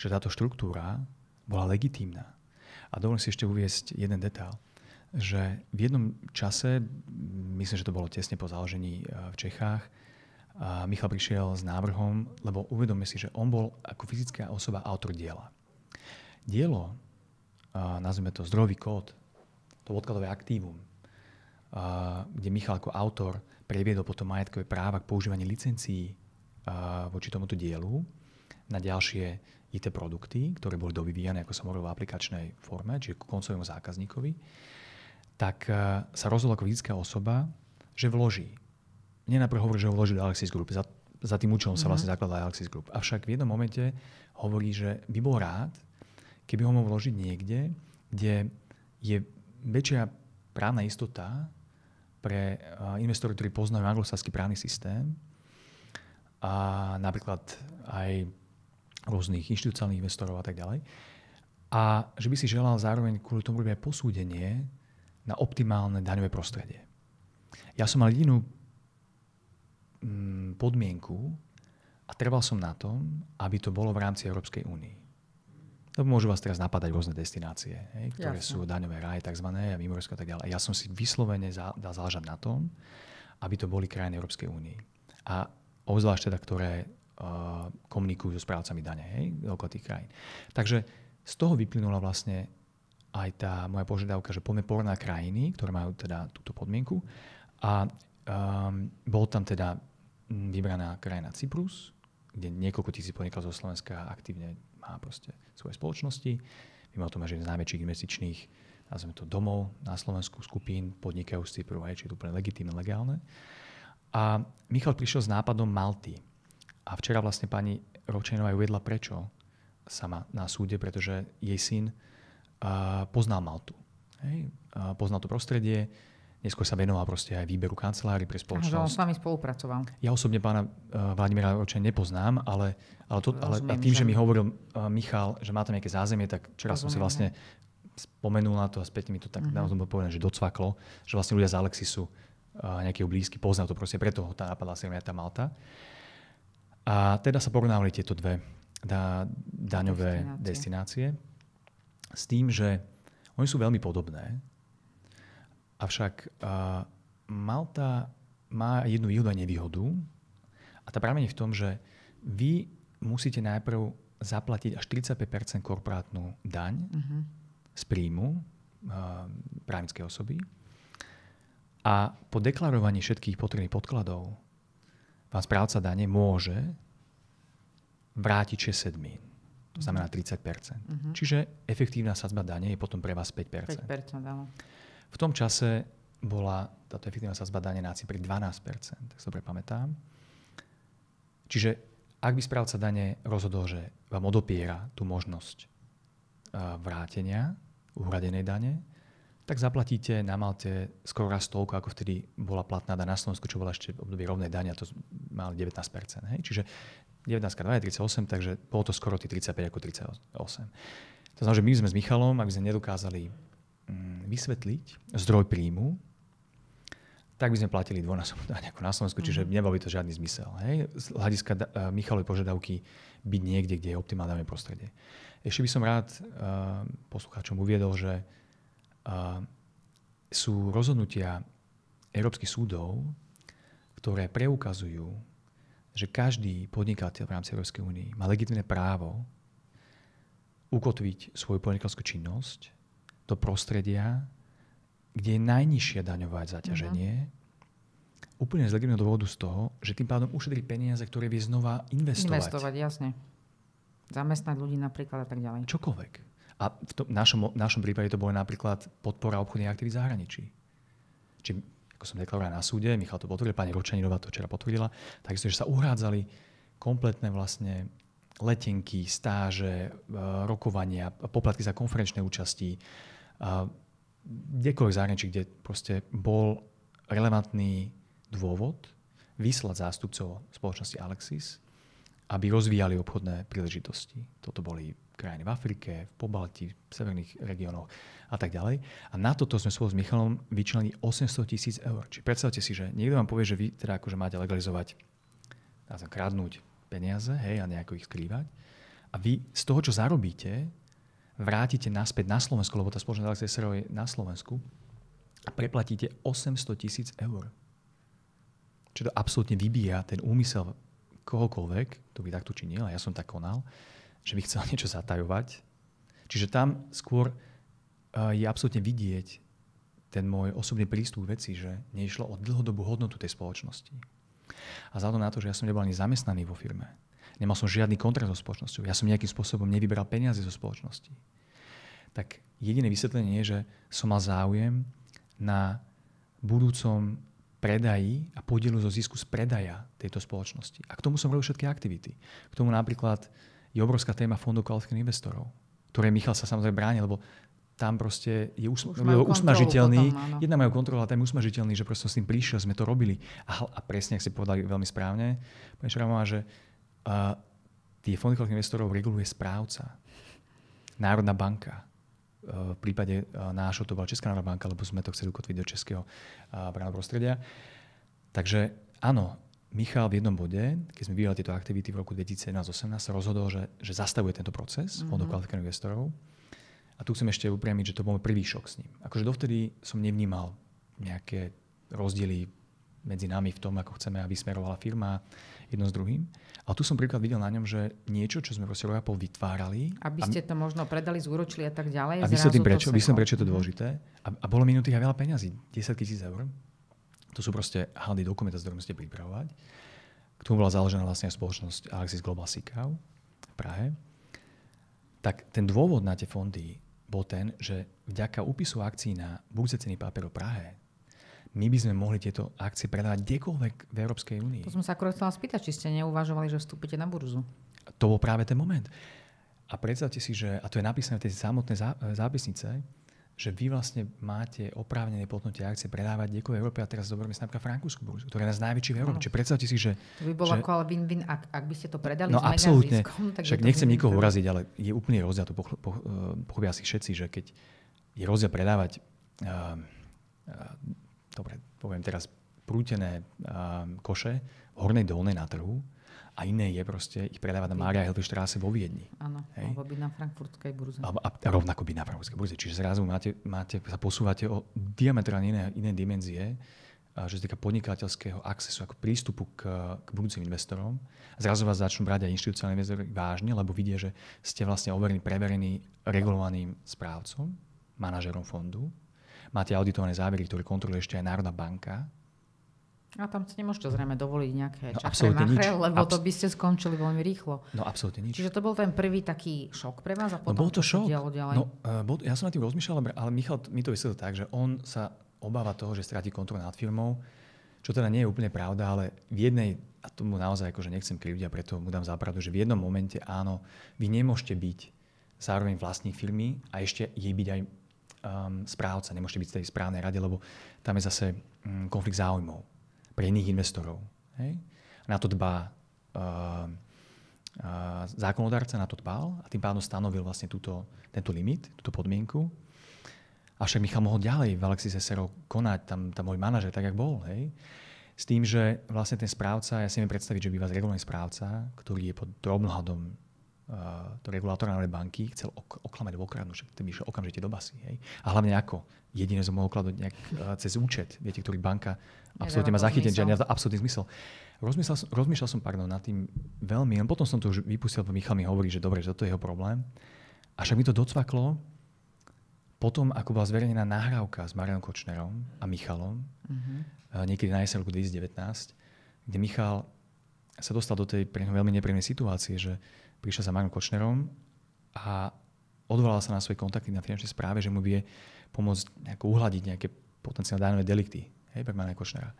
že táto štruktúra bola legitímna. A dovolím si ešte uviesť jeden detail, že v jednom čase, myslím, že to bolo tesne po založení e, v Čechách, a e, Michal prišiel s návrhom, lebo uvedomil si, že on bol ako fyzická osoba autor diela. Dielo, e, nazvime to zdrojový kód, to odkladové aktívum, kde Michal ako autor previedol potom majetkové práva k používaní licencií voči tomuto dielu na ďalšie IT produkty, ktoré boli dovyvíjane, ako som hovoril, v aplikačnej forme, čiže k koncovému zákazníkovi, tak e, sa rozhodla ako fyzická osoba, že vloží. Nenaprv hovorí, že ho vloží do Alexis Group. Za, za tým účelom mm-hmm. sa mhm. vlastne zakladá Alexis Group. Avšak v jednom momente hovorí, že by bol rád, keby ho mohol vložiť niekde, kde je väčšia právna istota pre e, investorov, ktorí poznajú anglosaský právny systém, a napríklad aj rôznych inštitúciálnych investorov a tak ďalej. A že by si želal zároveň kvôli tomu robiť aj posúdenie na optimálne daňové prostredie. Ja som mal jedinú mm, podmienku a trval som na tom, aby to bolo v rámci Európskej únie. To môžu vás teraz napadať rôzne destinácie, hej, ktoré Jasne. sú daňové ráje tzv. a Výmorsko a tak ďalej. Ja som si vyslovene dal záležať na tom, aby to boli krajiny Európskej únie. A obzvlášť teda, ktoré komunikujú so správcami dane, hej, okolo tých krajín. Takže z toho vyplynula vlastne aj tá moja požiadavka, že poďme porovnať krajiny, ktoré majú teda túto podmienku. A um, ehm, bol tam teda vybraná krajina Cyprus, kde niekoľko tisíc podnikov zo Slovenska aktívne má proste svoje spoločnosti. Viem o tom, že z najväčších investičných nazveme to domov na Slovensku skupín podnikajú z Cypru, hej, či je to úplne legitímne, legálne. A Michal prišiel s nápadom Malty a včera vlastne pani Ročenová uvedla prečo sama na súde, pretože jej syn uh, poznal Maltu. Hej? Uh, poznal to prostredie, neskôr sa venoval proste aj výberu kancelári pre spoločnosť. že on s vami spolupracoval. Ja osobne pána uh, Vladimíra Ročena nepoznám, ale, ale, to, ale Rozumiem, tým, že mi hovoril uh, Michal, že má tam nejaké zázemie, tak včera Rozumiem, som si vlastne spomenul na to a späť mi to tak uh-huh. Mhm. naozaj povedať, že docvaklo, že vlastne ľudia z Alexisu uh, e, nejakého blízky poznajú to proste, preto ho tá napadla Silvia tá Malta. A teda sa porovnávali tieto dve da, daňové destinácie. destinácie s tým, že oni sú veľmi podobné, avšak uh, Malta má jednu výhodu a nevýhodu a tá práve je v tom, že vy musíte najprv zaplatiť až 45 korporátnu daň uh-huh. z príjmu uh, právnickej osoby a po deklarovaní všetkých potrebných podkladov pán správca dane môže vrátiť 6 sedmín. To znamená 30 uh-huh. Mhm. Čiže efektívna sadzba dane je potom pre vás 5 5 áno. V tom čase bola táto efektívna sadzba dane na pri 12 tak sa dobre pamätám. Čiže ak by správca dane rozhodol, že vám odopiera tú možnosť vrátenia uhradenej dane, tak zaplatíte na Malte skoro raz toľko, ako vtedy bola platná daň na Slovensku, čo bola ešte v období rovnej dane a to mali 19%. Hej? Čiže 19 2 je 38, takže bolo to skoro tí 35 ako 38. To znamená, že my sme s Michalom, aby sme nedokázali mm, vysvetliť zdroj príjmu, tak by sme platili dvojnásobnú daň ako na Slovensku, čiže mhm. nebol by to žiadny zmysel. Hej? Z hľadiska da- eh, Michalovej požiadavky byť niekde, kde je optimálne prostredie. Ešte by som rád uh, poslucháčom uviedol, že sú rozhodnutia európskych súdov, ktoré preukazujú, že každý podnikateľ v rámci Európskej únie má legitimné právo ukotviť svoju podnikateľskú činnosť do prostredia, kde je najnižšie daňové zaťaženie, uh úplne z legitimného dôvodu z toho, že tým pádom ušetrí peniaze, ktoré vie znova investovať. Investovať, jasne. Zamestnať ľudí napríklad a tak ďalej. Čokoľvek. A v tom, našom, našom prípade to bolo napríklad podpora obchodných aktivít v zahraničí. Čiže ako som deklaroval na súde, Michal to potvrdil, pani Ročaninová to včera potvrdila, takisto, že sa uhrádzali kompletné vlastne letenky, stáže, e, rokovania, poplatky za konferenčné účasti, e, kdekoľvek zahraničí, kde proste bol relevantný dôvod vyslať zástupcov spoločnosti Alexis, aby rozvíjali obchodné príležitosti. Toto boli krajiny v Afrike, v Pobalti, v severných regiónoch a tak ďalej. A na toto sme spolu s Michalom vyčlenili 800 tisíc eur. Čiže predstavte si, že niekto vám povie, že vy teda akože máte legalizovať, nazvem, kradnúť peniaze, hej, a nejako ich skrývať. A vy z toho, čo zarobíte, vrátite naspäť na Slovensku, lebo tá spoločná taxa SRO je na Slovensku, a preplatíte 800 tisíc eur. Čo to absolútne vybíja ten úmysel kohokoľvek, kto by takto činil, a ja som tak konal, že by chcel niečo zatajovať. Čiže tam skôr eh, je absolútne vidieť ten môj osobný prístup k veci, že neišlo o dlhodobú hodnotu tej spoločnosti. A to na to, že ja som nebol ani zamestnaný vo firme, nemal som žiadny kontrakt so spoločnosťou, ja som nejakým spôsobom nevyberal peniaze zo spoločnosti, tak jediné vysvetlenie je, že som mal záujem na budúcom predaji a podielu zo zisku z predaja tejto spoločnosti. A k tomu som robil všetky aktivity. K tomu napríklad je obrovská téma fondov kvalifikovaných investorov, ktoré Michal sa samozrejme bráni, lebo tam proste je usma, usmažiteľný. Jedna majú kontrolu, ale tam je usmažiteľný, že proste s tým prišiel, sme to robili. A, a presne, ak si povedali veľmi správne, pani Šramová, že uh, tie fondy investorov reguluje správca. Národná banka. Uh, v prípade uh, nášho to bola Česká národná banka, lebo sme to chceli ukotviť do českého uh, právneho prostredia. Takže áno, Michal v jednom bode, keď sme vyvíjali tieto aktivity v roku 2017-2018, sa rozhodol, že, že zastavuje tento proces mm-hmm. fondov kvalifikovaných investorov. A tu chcem ešte upriamiť, že to bol prvý šok s ním. Akože dovtedy som nevnímal nejaké rozdiely medzi nami v tom, ako chceme, aby smerovala firma jedno s druhým. Ale tu som príklad videl na ňom, že niečo, čo sme proste roja vytvárali. Aby ste to možno predali, zúročili a tak ďalej. A vysvetlím prečo, prečo je to mhm. dôležité. A, a bolo minutých a veľa peňazí, 10 tisíc eur. To sú proste hady dokumenty, ktoré musíte pripravovať. K tomu bola založená vlastne spoločnosť Alexis Global Sikau v Prahe. Tak ten dôvod na tie fondy bol ten, že vďaka úpisu akcií na burze ceny papieru Prahe my by sme mohli tieto akcie predávať kdekoľvek v Európskej únii. To som sa akorát chcela spýtať, či ste neuvažovali, že vstúpite na burzu. To bol práve ten moment. A predstavte si, že, a to je napísané v tej samotnej e, zápisnice, že vy vlastne máte oprávnené potnutie akcie predávať niekoho v Európe a teraz zoberme si napríklad Frankúsku burzu, ktorá je z najväčších v Európe. No. Čiže predstavte si, že... To by bolo že... ako ale win-win, ak, ak, by ste to predali no, s absolútne. Ziskom, tak Však nechcem win-win. nikoho uraziť, ale je úplný rozdiel, to eh, pochopia po, po, po, si všetci, že keď je rozdiel predávať uh, uh, dobre, poviem teraz prútené uh, koše v hornej dolnej na trhu, a iné je proste ich predávať na Mária Helvištráse vo Viedni. Áno, alebo byť na frankfurtskej burze. Alebo, a, rovnako byť na frankfurtskej burze. Čiže zrazu máte, máte, sa posúvate o diametrálne iné, iné dimenzie, a, že sa týka podnikateľského akcesu, ako prístupu k, k budúcim investorom. Zrazu vás začnú brať aj inštitúciálne investory vážne, lebo vidia, že ste vlastne overení, preverení regulovaným správcom, manažerom fondu. Máte auditované závery, ktoré kontroluje ešte aj Národná banka, a tam si nemôžete zrejme dovoliť nejaké no, čakre machre, nič. lebo Abs- to by ste skončili veľmi rýchlo. No absolútne nič. Čiže to bol ten prvý taký šok pre vás a potom no, bol to šok. dialo ďalej. No, uh, bol, ja som na tým rozmýšľal, ale Michal mi to vysvetlil tak, že on sa obáva toho, že stráti kontrolu nad firmou, čo teda nie je úplne pravda, ale v jednej, a tomu naozaj akože nechcem krivdiť a preto mu dám zápravdu, že v jednom momente áno, vy nemôžete byť zároveň vlastní firmy a ešte jej byť aj um, správca, nemôžete byť z tej správnej rade, lebo tam je zase um, konflikt záujmov pre iných investorov. Hej? Na to dbá uh, eh, uh, eh, zákonodárca, na to dbal a tým pádom stanovil vlastne túto, tento limit, túto podmienku. Avšak Michal mohol ďalej v Alexis SRO konať, tam, tam môj manažer, tak jak bol. Hej? S tým, že vlastne ten správca, ja si viem predstaviť, že býva zregulovaný správca, ktorý je pod drobnohľadom to regulátora banky chcel ok- oklamať alebo že však tým išiel okamžite do basy. Hej. A hlavne ako? Jediné som mohol kladnúť nejak e, cez účet, viete, ktorý banka absolútne má zachytiť, že absolútny zmysel. Rozmýšľal som, rozmýšľal som pardon, nad tým veľmi, len potom som to už vypustil, lebo Michal mi hovorí, že dobre, že toto je jeho problém. A však mi to docvaklo, potom, ako bola zverejnená nahrávka s Marianom Kočnerom a Michalom, uh niekedy na jeseň roku 2019, kde Michal sa dostal do tej pre veľmi nepríjemnej situácie, že prišiel za Marom Kočnerom a odvolal sa na svoje kontakty na finančnej správe, že mu vie pomôcť nejako uhladiť nejaké potenciálne dánové delikty. Hej, pre Magna Kočnera.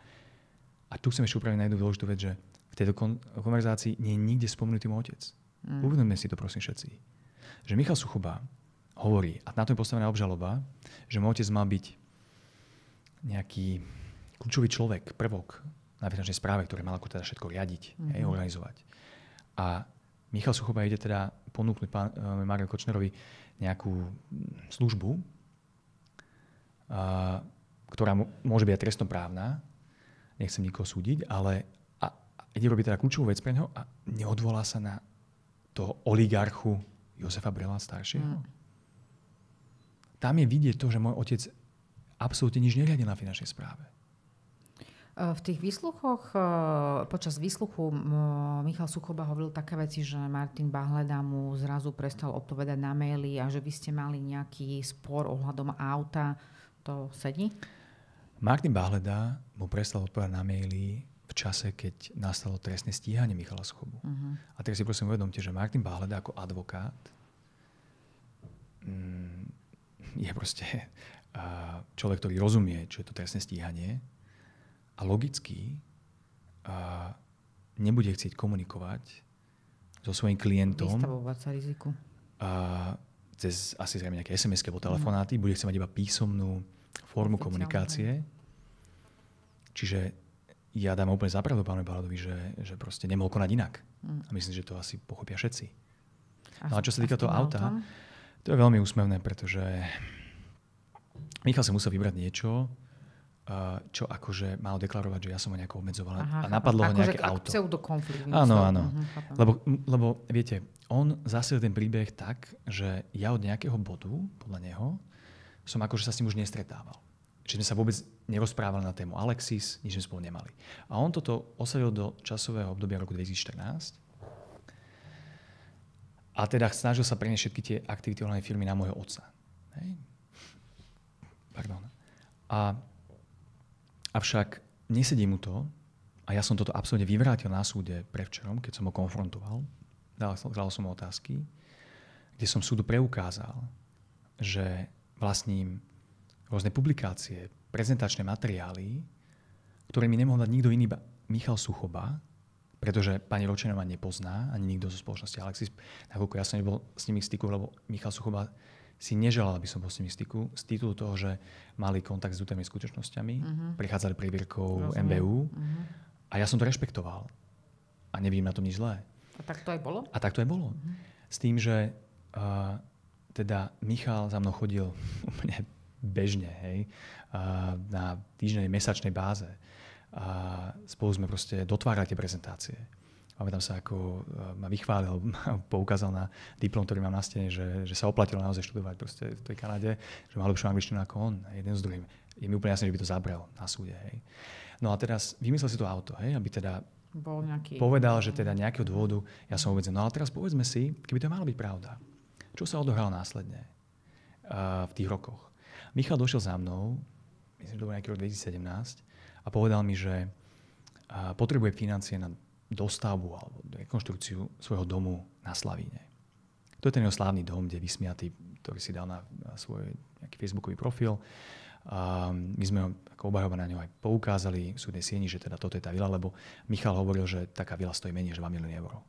A tu chcem ešte upraviť na jednu dôležitú vec, že v tejto kon- konverzácii nie je nikde spomenutý môj otec. Mm. Uvedomme si to prosím všetci. Že Michal Suchoba hovorí, a na to je postavená obžaloba, že môj otec mal byť nejaký kľúčový človek, prvok na finančnej správe, ktorý mal ako teda všetko riadiť, mm-hmm. hej, mhm. organizovať. A Michal Suchoba ide teda ponúknuť pán, uh, eh, Mario Kočnerovi nejakú službu, uh, ktorá môže byť aj trestnoprávna, nechcem nikoho súdiť, ale a, a ide robiť teda kľúčovú vec pre neho a neodvolá sa na toho oligarchu Josefa Brela staršieho. Mm. Tam je vidieť to, že môj otec absolútne nič neriadil na finančnej správe. E, v tých výsluchoch, e, počas výsluchu Michal Suchoba hovoril také veci, že Martin Bahleda mu zrazu prestal odpovedať na maily a že vy ste mali nejaký spor ohľadom auta. To sedí? Martin Bahleda mu prestal odpovedať na maily v čase, keď nastalo trestné stíhanie Michala Suchobu. Uh-huh. A teraz si prosím uvedomte, že Martin Bahleda ako advokát mm, je proste e, človek, ktorý rozumie, čo je to trestné stíhanie, a logicky a nebude chcieť komunikovať so svojím klientom. Vystavovať sa riziku. A cez asi zrejme nejaké sms alebo telefonáty, mhm. bude chcieť mať iba písomnú formu komunikácie. Čiže ja dám úplne zapravdu pánovi Baladovi, že, že proste nemohol konať inak. Mhm. A myslím, že to asi pochopia všetci. Ale no a čo sa týka toho auta, to je veľmi úsmevné, pretože Michal sa musel vybrať niečo, Eh, čo akože mal deklarovať, že ja som ho nejako obmedzoval Aha, a napadlo ho akože nejaké auto. konfliktu. Áno, áno. Uh-huh, lebo, lebo viete, on zasiel ten príbeh tak, že ja od nejakého bodu, podľa neho, som akože sa s ním už nestretával. Čiže sme sa vôbec nerozprávali na tému Alexis, nič sme spolu nemali. A on toto osadil do časového obdobia roku 2014 a teda snažil sa preniesť všetky tie aktivity online firmy na môjho otca. Hej? Pardon. A Avšak nesedí mu to, a ja som toto absolútne vyvrátil na súde prevčerom, keď som ho konfrontoval, dal, dal som mu otázky, kde som súdu preukázal, že vlastním rôzne publikácie, prezentačné materiály, ktoré mi nemohol dať nikto iný, iba Michal Suchoba, pretože pani Ročenová nepozná, ani nikto zo spoločnosti Alexis, nakoľko ja som nebol s nimi v styku, lebo Michal Suchoba si neželal, aby som bol s nimi styku, z titulu toho, že mali kontakt s dutými skutočnosťami, uh-huh. prichádzali prívierkou MBU uh-huh. Mhm. a ja som to rešpektoval. A nevidím na tom nič zlé. A tak to aj bolo? A tak to aj bolo. Uh-huh. S tým, že uh, teda Michal za mnou chodil úplne bežne, hej, uh, na týždnej, mesačnej báze. uh, spolu sme proste dotvárali tie prezentácie pamätám sa, ako eh, ma vychválil, poukázal na diplom, ktorý mám na stene, že, že sa oplatilo naozaj študovať v tej Kanade, že mal lepšiu angličtinu ako on, jeden s druhým. Je mi úplne jasné, že by to zabral na súde. Hej. No a teraz vymyslel si to auto, hej, aby teda bol nejaký... povedal, že teda nejakého dôvodu ja som obmedzený. No ale teraz povedzme si, keby to mala byť pravda, čo sa odohralo následne uh, v tých rokoch. Michal došiel za mnou, myslím, že to bol nejaký rok 2017, a povedal mi, že uh, potrebuje financie na dostavbu alebo rekonštrukciu svojho domu na Slavíne. To je ten jeho slávny dom, kde vysmiatý, ktorý si dal na, na svoj nejaký facebookový profil. A my sme ako obhajoba na ňo aj poukázali v súdnej sieni, že teda toto je tá vila, lebo Michal hovoril, že taká vila stojí menej, že 2 milióny eur.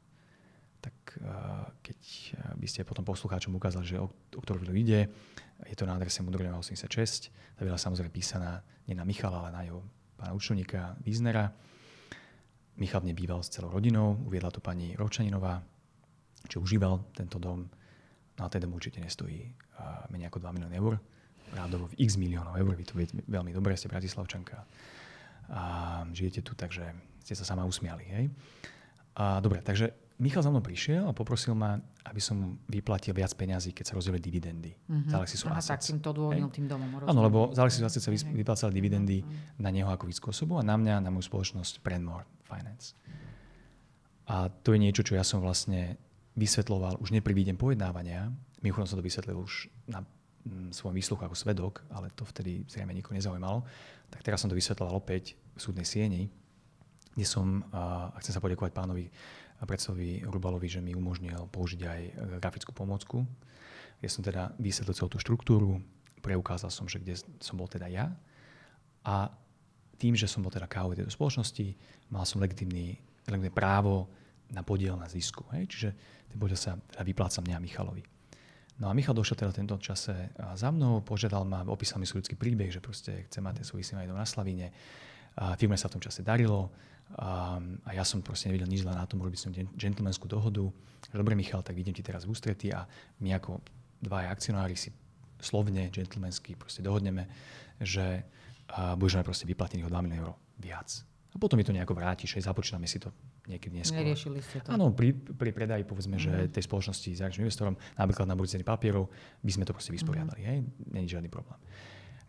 Tak e, keď e, by ste potom poslucháčom ukázali, že o, o ktorú vilu ide, je to na adrese Mudrlina 86. Tá vila samozrejme písaná nie na Michala, ale na jeho pána učeníka Víznera. Michal v nej býval s celou rodinou, uviedla to pani Rovčaninová, čo užíval tento dom. No ten dom určite nestojí menej ako 2 milióny eur, rádovo v x miliónov eur, vy to viete veľmi dobre, ste bratislavčanka a žijete tu, takže ste sa sama usmiali. Hej? A, dobre, takže Michal za mnou prišiel a poprosil ma, aby som vyplatil viac peňazí, keď sa rozdielili dividendy. Mm-hmm. Z Aha, tak tým to dôvodnil tým domom. Áno, lebo z Alexisu Assets sa mhm. vyplácali mhm. dividendy mm-hmm. na neho ako výskú osobu a na mňa, na moju spoločnosť Brandmore Finance. A to je niečo, čo ja som vlastne vysvetloval už neprívidem pojednávania. Mimochodom som to vysvetlil už na mm, svojom výsluchu ako svedok, ale to vtedy zrejme nikoho nezaujímalo. Tak teraz som to vysvetloval opäť v súdnej sieni, kde som, a chcem sa poďakovať pánovi predsovi Rubalovi, že mi umožnil použiť aj e, grafickú pomocku. Ja som teda vysvetlil celú tú štruktúru, preukázal som, že kde som bol teda ja a tým, že som bol teda kávo tejto spoločnosti, mal som legitimný, legitimné právo na podiel na zisku. Hej? Čiže ten podiel sa teda vypláca mňa Michalovi. No a Michal došiel teda tento čase e, za mnou, požiadal ma, opísal mi svoj príbeh, že proste chce mať ten svoj na slavine. A firme sa v tom čase darilo, a, a ja som proste nevedel nič zle na tom, robiť som gentlemanskú dohodu, že dobre Michal, tak idem ti teraz v ústretí a my ako dvaja akcionári si slovne, gentlemansky proste dohodneme, že a, budeš mať proste vyplatených o 2 milióny eur viac. A potom mi to nejako vrátiš, aj započítame si to niekedy neskôr. Neriešili ste to. Áno, pri, pri predaji povedzme, mm-hmm. že mhm. tej spoločnosti s akčným investorom, napríklad na budúce papierov, by sme to proste vysporiadali. Mm-hmm. Hej? Není žiadny problém.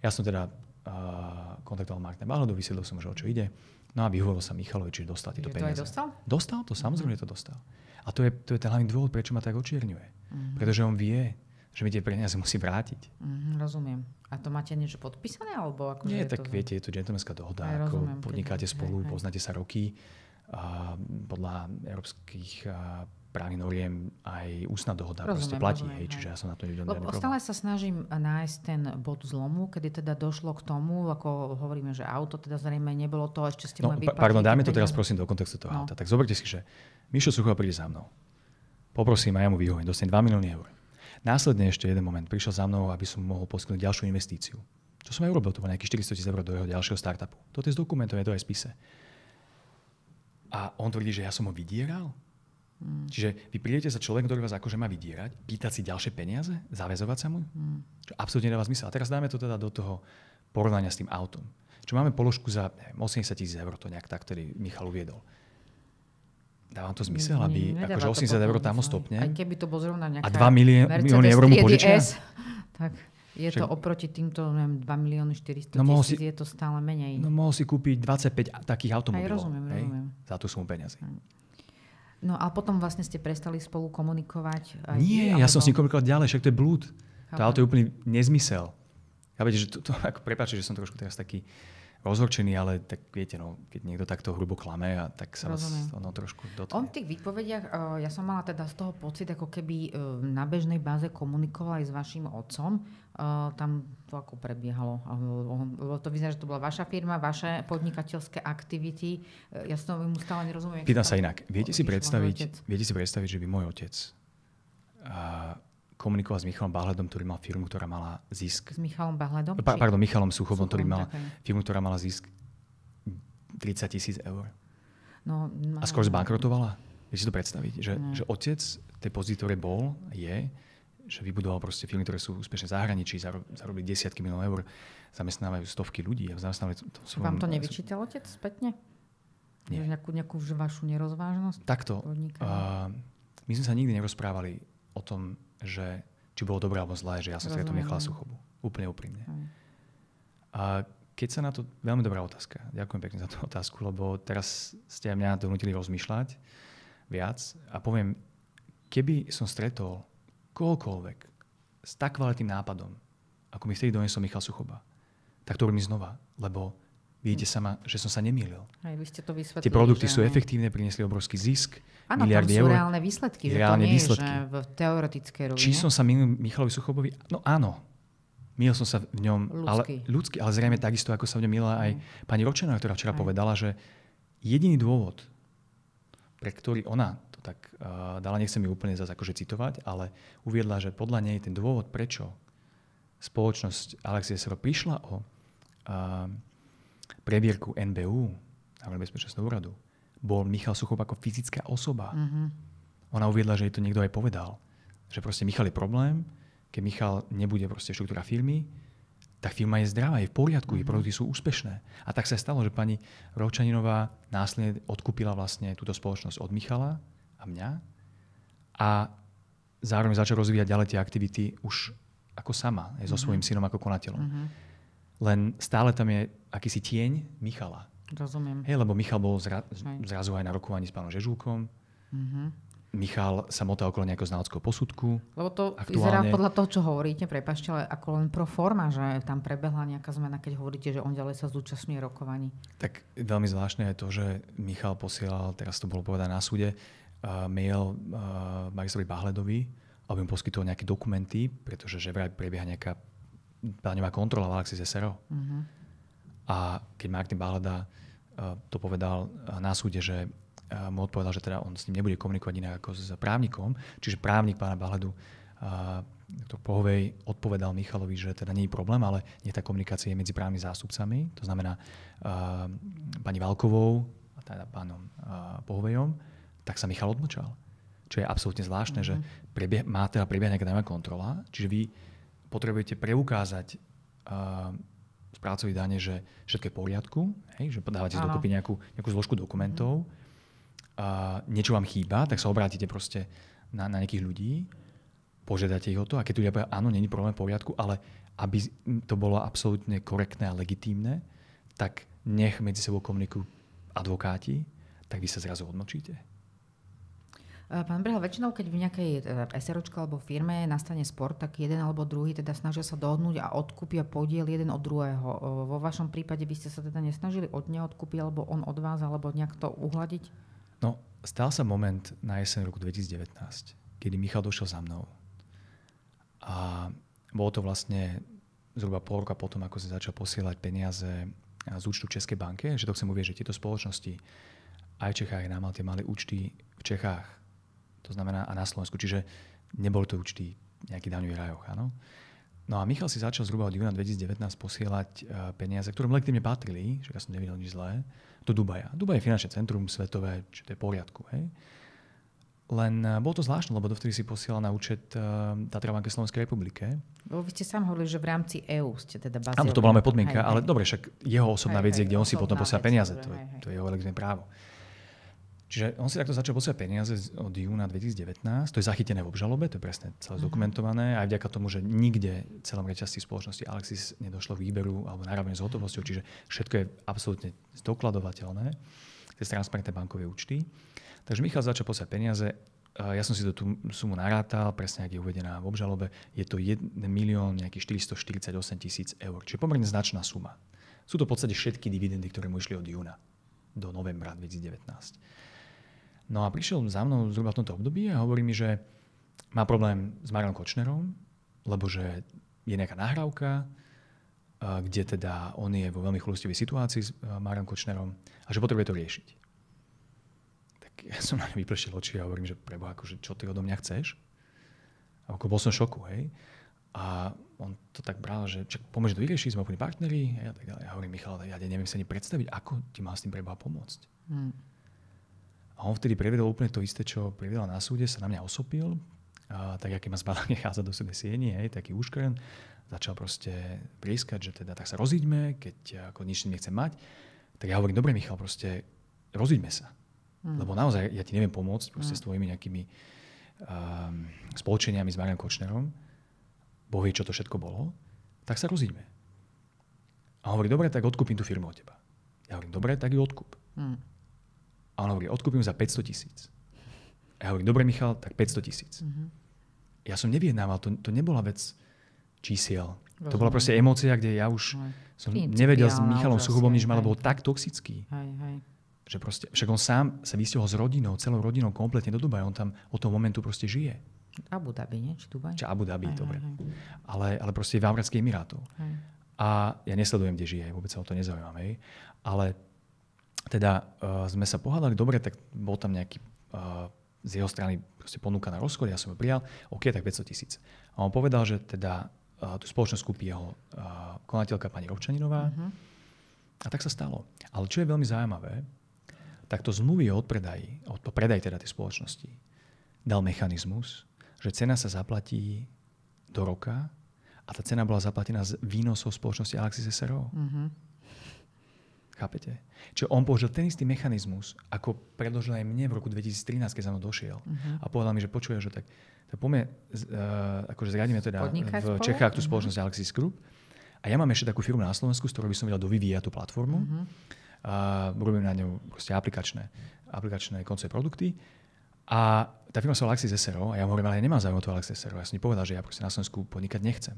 Ja som teda uh, kontaktoval Martina Bahlodu, vysvetlil som, že o čo ide. No a vyhovoril sa Michalovi, čiže dostal tieto peniaze. To dostal? Dostal to, samozrejme mhm. to dostal. A to je, to je ten hlavný dôvod, prečo ma tak očierňuje. Mm-hmm. Pretože on vie, že mi tie peniaze musí vrátiť. Mm, rozumiem. A to máte niečo podpísané? Alebo ako Nie, tak to... viete, je to džentlmenská dohoda. Aj, ako podnikáte keď... spolu, hej, hej. poznáte sa roky. A podľa európskych a právnych noriem aj ústna dohoda rozumiem, proste platí. Rozumiem, hej, čiže ja som na to nevidel Lebo stále sa snažím nájsť ten bod zlomu, kedy teda došlo k tomu, ako hovoríme, že auto teda zrejme nebolo to, ešte ste no, mali vypadli. Pardon, dáme to teraz prosím do kontextu toho no. auta. Tak zoberte si, že Mišo Sucho príde za mnou. Poprosím a ja mu vyhovím, dostane 2 milióny eur. Následne ešte jeden moment, prišiel za mnou, aby som mohol poskytnúť ďalšiu investíciu. Čo som aj urobil, to bolo nejakých 400 tisíc eur do jeho ďalšieho startupu. To je z dokumentov, je to aj spise. A on tvrdí, že ja som ho vydieral? Mm. Čiže vy prídete sa človek, ktorý vás akože má vydierať, pýtať si ďalšie peniaze, zavezovať sa mu, mm. čo absolútne nedáva zmysel. A teraz dáme to teda do toho porovnania s tým autom. Čo máme položku za neviem, 80 tisíc eur, to nejak tak, ktorý Michal uviedol. Dáva to zmysel, aby nie, akože 80 eur tam stopne. Aj keby to bol zrovna nejaká A 2 milióny eur mu požičia? tak je Však, to oproti týmto, neviem, 2 milióny 400 no, tisíc, si, je to stále menej. No mohol si kúpiť 25 takých automobilov. Aj rozumiem, hej, rozumiem. Za tú sumu peniazy. Aj. No a potom vlastne ste prestali spolu komunikovať. Aj eh, Nie, ty, ja som s ním komunikoval ďalej, však to je blúd. Okay. To to je úplný nezmysel. Ja viete, že to, to ako prepáčte, že som trošku teraz taký rozhorčený, ale tak viete, no, keď niekto takto hrubo klame, a tak sa Rozumiem. vás ono trošku dotkne. On v tých výpovediach, e, ja som mala teda z toho pocit, ako keby e, na bežnej báze komunikoval aj s vašim otcom. E, tam to ako prebiehalo. Lebo to vyzerá, že to bola vaša firma, vaše podnikateľské aktivity. Ja som mu stále nerozumiem. Pýtam sa inak. Viete si, predstaviť, viete si predstaviť, že by môj otec komunikovať s Michalom Bahledom, ktorý mal firmu, ktorá mala zisk. S Michalom Bahledom? Pa, pardon, Michalom Suchovom, Suchom, ktorý mal také. firmu, ktorá mala zisk 30 tisíc eur. No, má... No, a skôr no. zbankrotovala? Vieš si to predstaviť? Že, no. že otec tej pozície, ktoré bol, je, že vybudoval proste firmy, ktoré sú úspešne zahraničí zarob, zarobili desiatky miliónov eur, zamestnávajú stovky ľudí a zamestnávajú to svojom... Vám to nevyčítal otec spätne? Nie. Že nejakú, nejakú vašu nerozvážnosť? Takto. Uh, my sme sa nikdy nerozprávali o tom, že či bolo dobré alebo zlé, že ja som si to nechala suchobu. Úplne úprimne. A keď sa na to... Veľmi dobrá otázka. Ďakujem pekne za tú otázku, lebo teraz ste mňa donútili rozmýšľať viac a poviem, keby som stretol koľkoľvek s tak kvalitným nápadom, ako mi vtedy donesol Michal Suchoba, tak to robím znova, lebo Vidíte sama, že som sa nemýlil. Aj vy ste to vysvetlili. Tie produkty že... sú efektívne, priniesli obrovský zisk. Áno, miliardy tam sú eur. reálne výsledky, reálne to nie výsledky. Je, že v teoretické rovine. Či som sa minul Michalovi Suchobovi? No áno, mýlil som sa v ňom. Ľudský. Ale, ľudský, ale zrejme takisto, ako sa v ňom mýlila aj mm. pani Ročená, ktorá včera aj. povedala, že jediný dôvod, pre ktorý ona to tak uh, dala, nechcem ju úplne zase akože citovať, ale uviedla, že podľa nej ten dôvod, prečo spoločnosť Alexia Sero prišla o uh, previerku NBU, Národného bezpečnostného úradu, bol Michal Suchov ako fyzická osoba. Mm-hmm. Ona uviedla, že jej to niekto aj povedal. Že proste Michal je problém, keď Michal nebude proste štruktúra firmy, tak firma je zdravá, je v poriadku, mm-hmm. jej mhm. produkty sú úspešné. A tak sa stalo, že pani Rovčaninová následne odkúpila vlastne túto spoločnosť od Michala a mňa a zároveň začal rozvíjať ďalej tie aktivity už ako sama, aj so mm-hmm. svojím synom ako konateľom. Mm-hmm len stále tam je akýsi tieň Michala. Rozumiem. Hej, lebo Michal bol zra- zrazu aj na rokovaní s pánom Žežúkom. Mm-hmm. Michal sa motá okolo nejakého znaleckého posudku. Lebo to aktuálne... vyzerá podľa toho, čo hovoríte, prepašte, ale ako len pro forma, že tam prebehla nejaká zmena, keď hovoríte, že on ďalej sa zúčastňuje rokovaní. Tak veľmi zvláštne je to, že Michal posielal, teraz to bolo povedané na súde, uh, mail uh, Marisovi Bahledovi, aby mu poskytol nejaké dokumenty, pretože že vraj prebieha nejaká páne kontrola kontroloval SRO. Uh-huh. Mhm. A keď Martin Balada eh, to povedal eh, na súde, že eh, mu odpovedal, že teda on s ním nebude komunikovať inak ako s právnikom, čiže právnik pána Baladu to Pohovej odpovedal Michalovi, že teda nie je problém, ale nie tá komunikácia je medzi právnymi zástupcami, to znamená uh, pani Valkovou a teda pánom uh, Pohovejom, tak sa Michal odmlčal. Čo je absolútne zvláštne, mm-hmm. že mhm. prebie- má teda prebiehať nejaká kontrola, čiže vy potrebujete preukázať uh, eh, správcovi dane, že všetko je v poriadku, hej, že dávate ano. dokopy nejakú, nejakú zložku dokumentov, uh, niečo vám chýba, tak sa obrátite proste na, na nejakých ľudí, požiadate ich o to a keď tu ľudia povedia, áno, není problém v poriadku, ale aby to bolo absolútne korektné a legitímne, tak nech medzi sebou komunikujú advokáti, tak vy sa zrazu odnočíte. Eh, pán Brehal, väčšinou, keď v nejakej eh, SROčke alebo firme nastane spor, tak jeden alebo druhý teda snažia sa dohodnúť a odkúpia podiel jeden od druhého. Eh, vo vašom prípade by ste sa teda nesnažili od neho odkúpiť, alebo on od vás, alebo nejak to uhladiť? No, stal sa moment na jeseň roku 2019, kedy Michal došiel za mnou. A bolo to vlastne zhruba pol roka potom, ako sa začal posielať peniaze z účtu Českej banke, že to chcem uvieť, že tieto spoločnosti aj v Čechách, aj na Malte mali účty v Čechách to znamená a na Slovensku. Čiže nebol to určitý nejaký daňový rajoch, áno. No a Michal si začal zhruba od júna 2019 posielať e, peniaze, ktoré legitimne patrili, že ja som nevidel nič zlé, do Dubaja. Dubaj je finančné centrum svetové, čo to je v poriadku. Hej? Len e, bolo to zvláštne, lebo dovtedy si posielal na účet uh, e, Tatra banke Slovenskej republike. Lebo vy ste sám hovorili, že v rámci EÚ ste teda bazíli. Áno, to bola moja podmienka, hej, ale hej. dobre, však jeho osobná hej, vec je, kde on si potom posiela peniaze. hej. to, je, to je jeho legitimné právo. Uh, Čiže on si takto začal posielať peniaze od júna 2019, to je zachytené v obžalobe, to je presne celé uh-huh. aj vďaka tomu, že nikde v celom reťazci spoločnosti Alexis nedošlo k výberu alebo náravne s hotovosťou, čiže všetko je absolútne zdokladovateľné cez transparentné bankové účty. Takže Michal začal posielať peniaze, ja som si to tú sumu narátal, presne ak je uvedená v obžalobe, je to 1 milión nejakých 448 tisíc eur, čiže pomerne značná suma. Sú to v podstate všetky dividendy, ktoré mu išli od júna do novembra 2019. No a prišiel za mnou zhruba v tomto období a hovorí mi, že má problém s Marom Kočnerom, lebo že je nejaká nahrávka, kde teda on je vo veľmi chulostivej situácii s Marom Kočnerom a že potrebuje to riešiť. Tak ja som na ňu oči a hovorím, že preboha, akože čo ty odo mňa chceš? A ako bol som v šoku, hej? A on to tak bral, že čak, pomôže to vyriešiť, sme úplne partneri a tak ďalej. Ja hovorím, Michal, ja neviem si ani predstaviť, ako ti má s tým preboha pomôcť. Hmm a on vtedy prevedol úplne to isté, čo prevedela na súde, sa na mňa osopil, a, tak aký ma zbadal chádza do sebe sieni, hej, taký úškren, začal proste prískať, že teda tak sa rozíďme, keď ako nič nechcem mať. Tak ja hovorím, dobre Michal, proste rozíďme sa. Mm. Lebo naozaj ja ti neviem pomôcť proste mm. s tvojimi nejakými um, spoločeniami s Marianom Kočnerom. Boh vie, čo to všetko bolo. Tak sa rozíďme. A hovorí, dobre, tak odkúpim tú firmu od teba. Ja hovorím, dobre, tak ju odkúp. Mm. A on hovorí, odkúpim za 500 tisíc. Ja hovorím, dobre Michal, tak 500 tisíc. Mm-hmm. Ja som nevyjednával, to, to nebola vec čísiel. Rozumiem. To bola proste emócia, kde ja už hej. som Principiálna, nevedel s Michalom Suchobom nič, ale bol tak toxický. Hej, hej. Že proste, však on sám sa vystihol s rodinou, celou rodinou kompletne do Dubaja. On tam od toho momentu proste žije. Abu Dhabi, nie? Či Dubaj? Či Abu Dhabi, aj, dobre. Aj, aj. Ale, ale proste v Arabských Emirátov. Aj. A ja nesledujem, kde žije, vôbec sa o to nezaujímam. Hej. Ale teda uh, sme sa pohádali, dobre, tak bol tam nejaký uh, z jeho strany proste ponúka na rozchod, ja som ju prijal, OK, tak 500 tisíc. A on povedal, že teda uh, tú spoločnosť kúpi jeho uh, konateľka pani Rovčaninová. Uh-huh. Mhm. A tak sa stalo. Ale čo je veľmi zaujímavé, tak to zmluvy o odpredaji, o predaj teda tej spoločnosti, dal mechanizmus, že cena sa zaplatí do roka a tá cena bola zaplatená z výnosov spoločnosti Alexis SRO. Uh-huh. Mhm. Chápete? Čiže on použil ten istý mechanizmus, ako predložil aj mne v roku 2013, keď som došiel. Uh-huh. A povedal mi, že počuje, že tak, tak poďme, uh, akože zradíme teda Podnikať v spolu? Čechách tú mhm. spoločnosť uh-huh. Alexis Group. A ja mám ešte takú firmu na Slovensku, s ktorou by som vedel dovyvíjať tú platformu. Uh-huh. Uh, robím na ňu proste aplikačné, aplikačné konce produkty. A tá firma sa volá Alexis SRO a ja mu hovorím, ale ja nemám záujem o to Alexis SRO. Ja som mi povedal, že ja proste na Slovensku podnikať nechcem.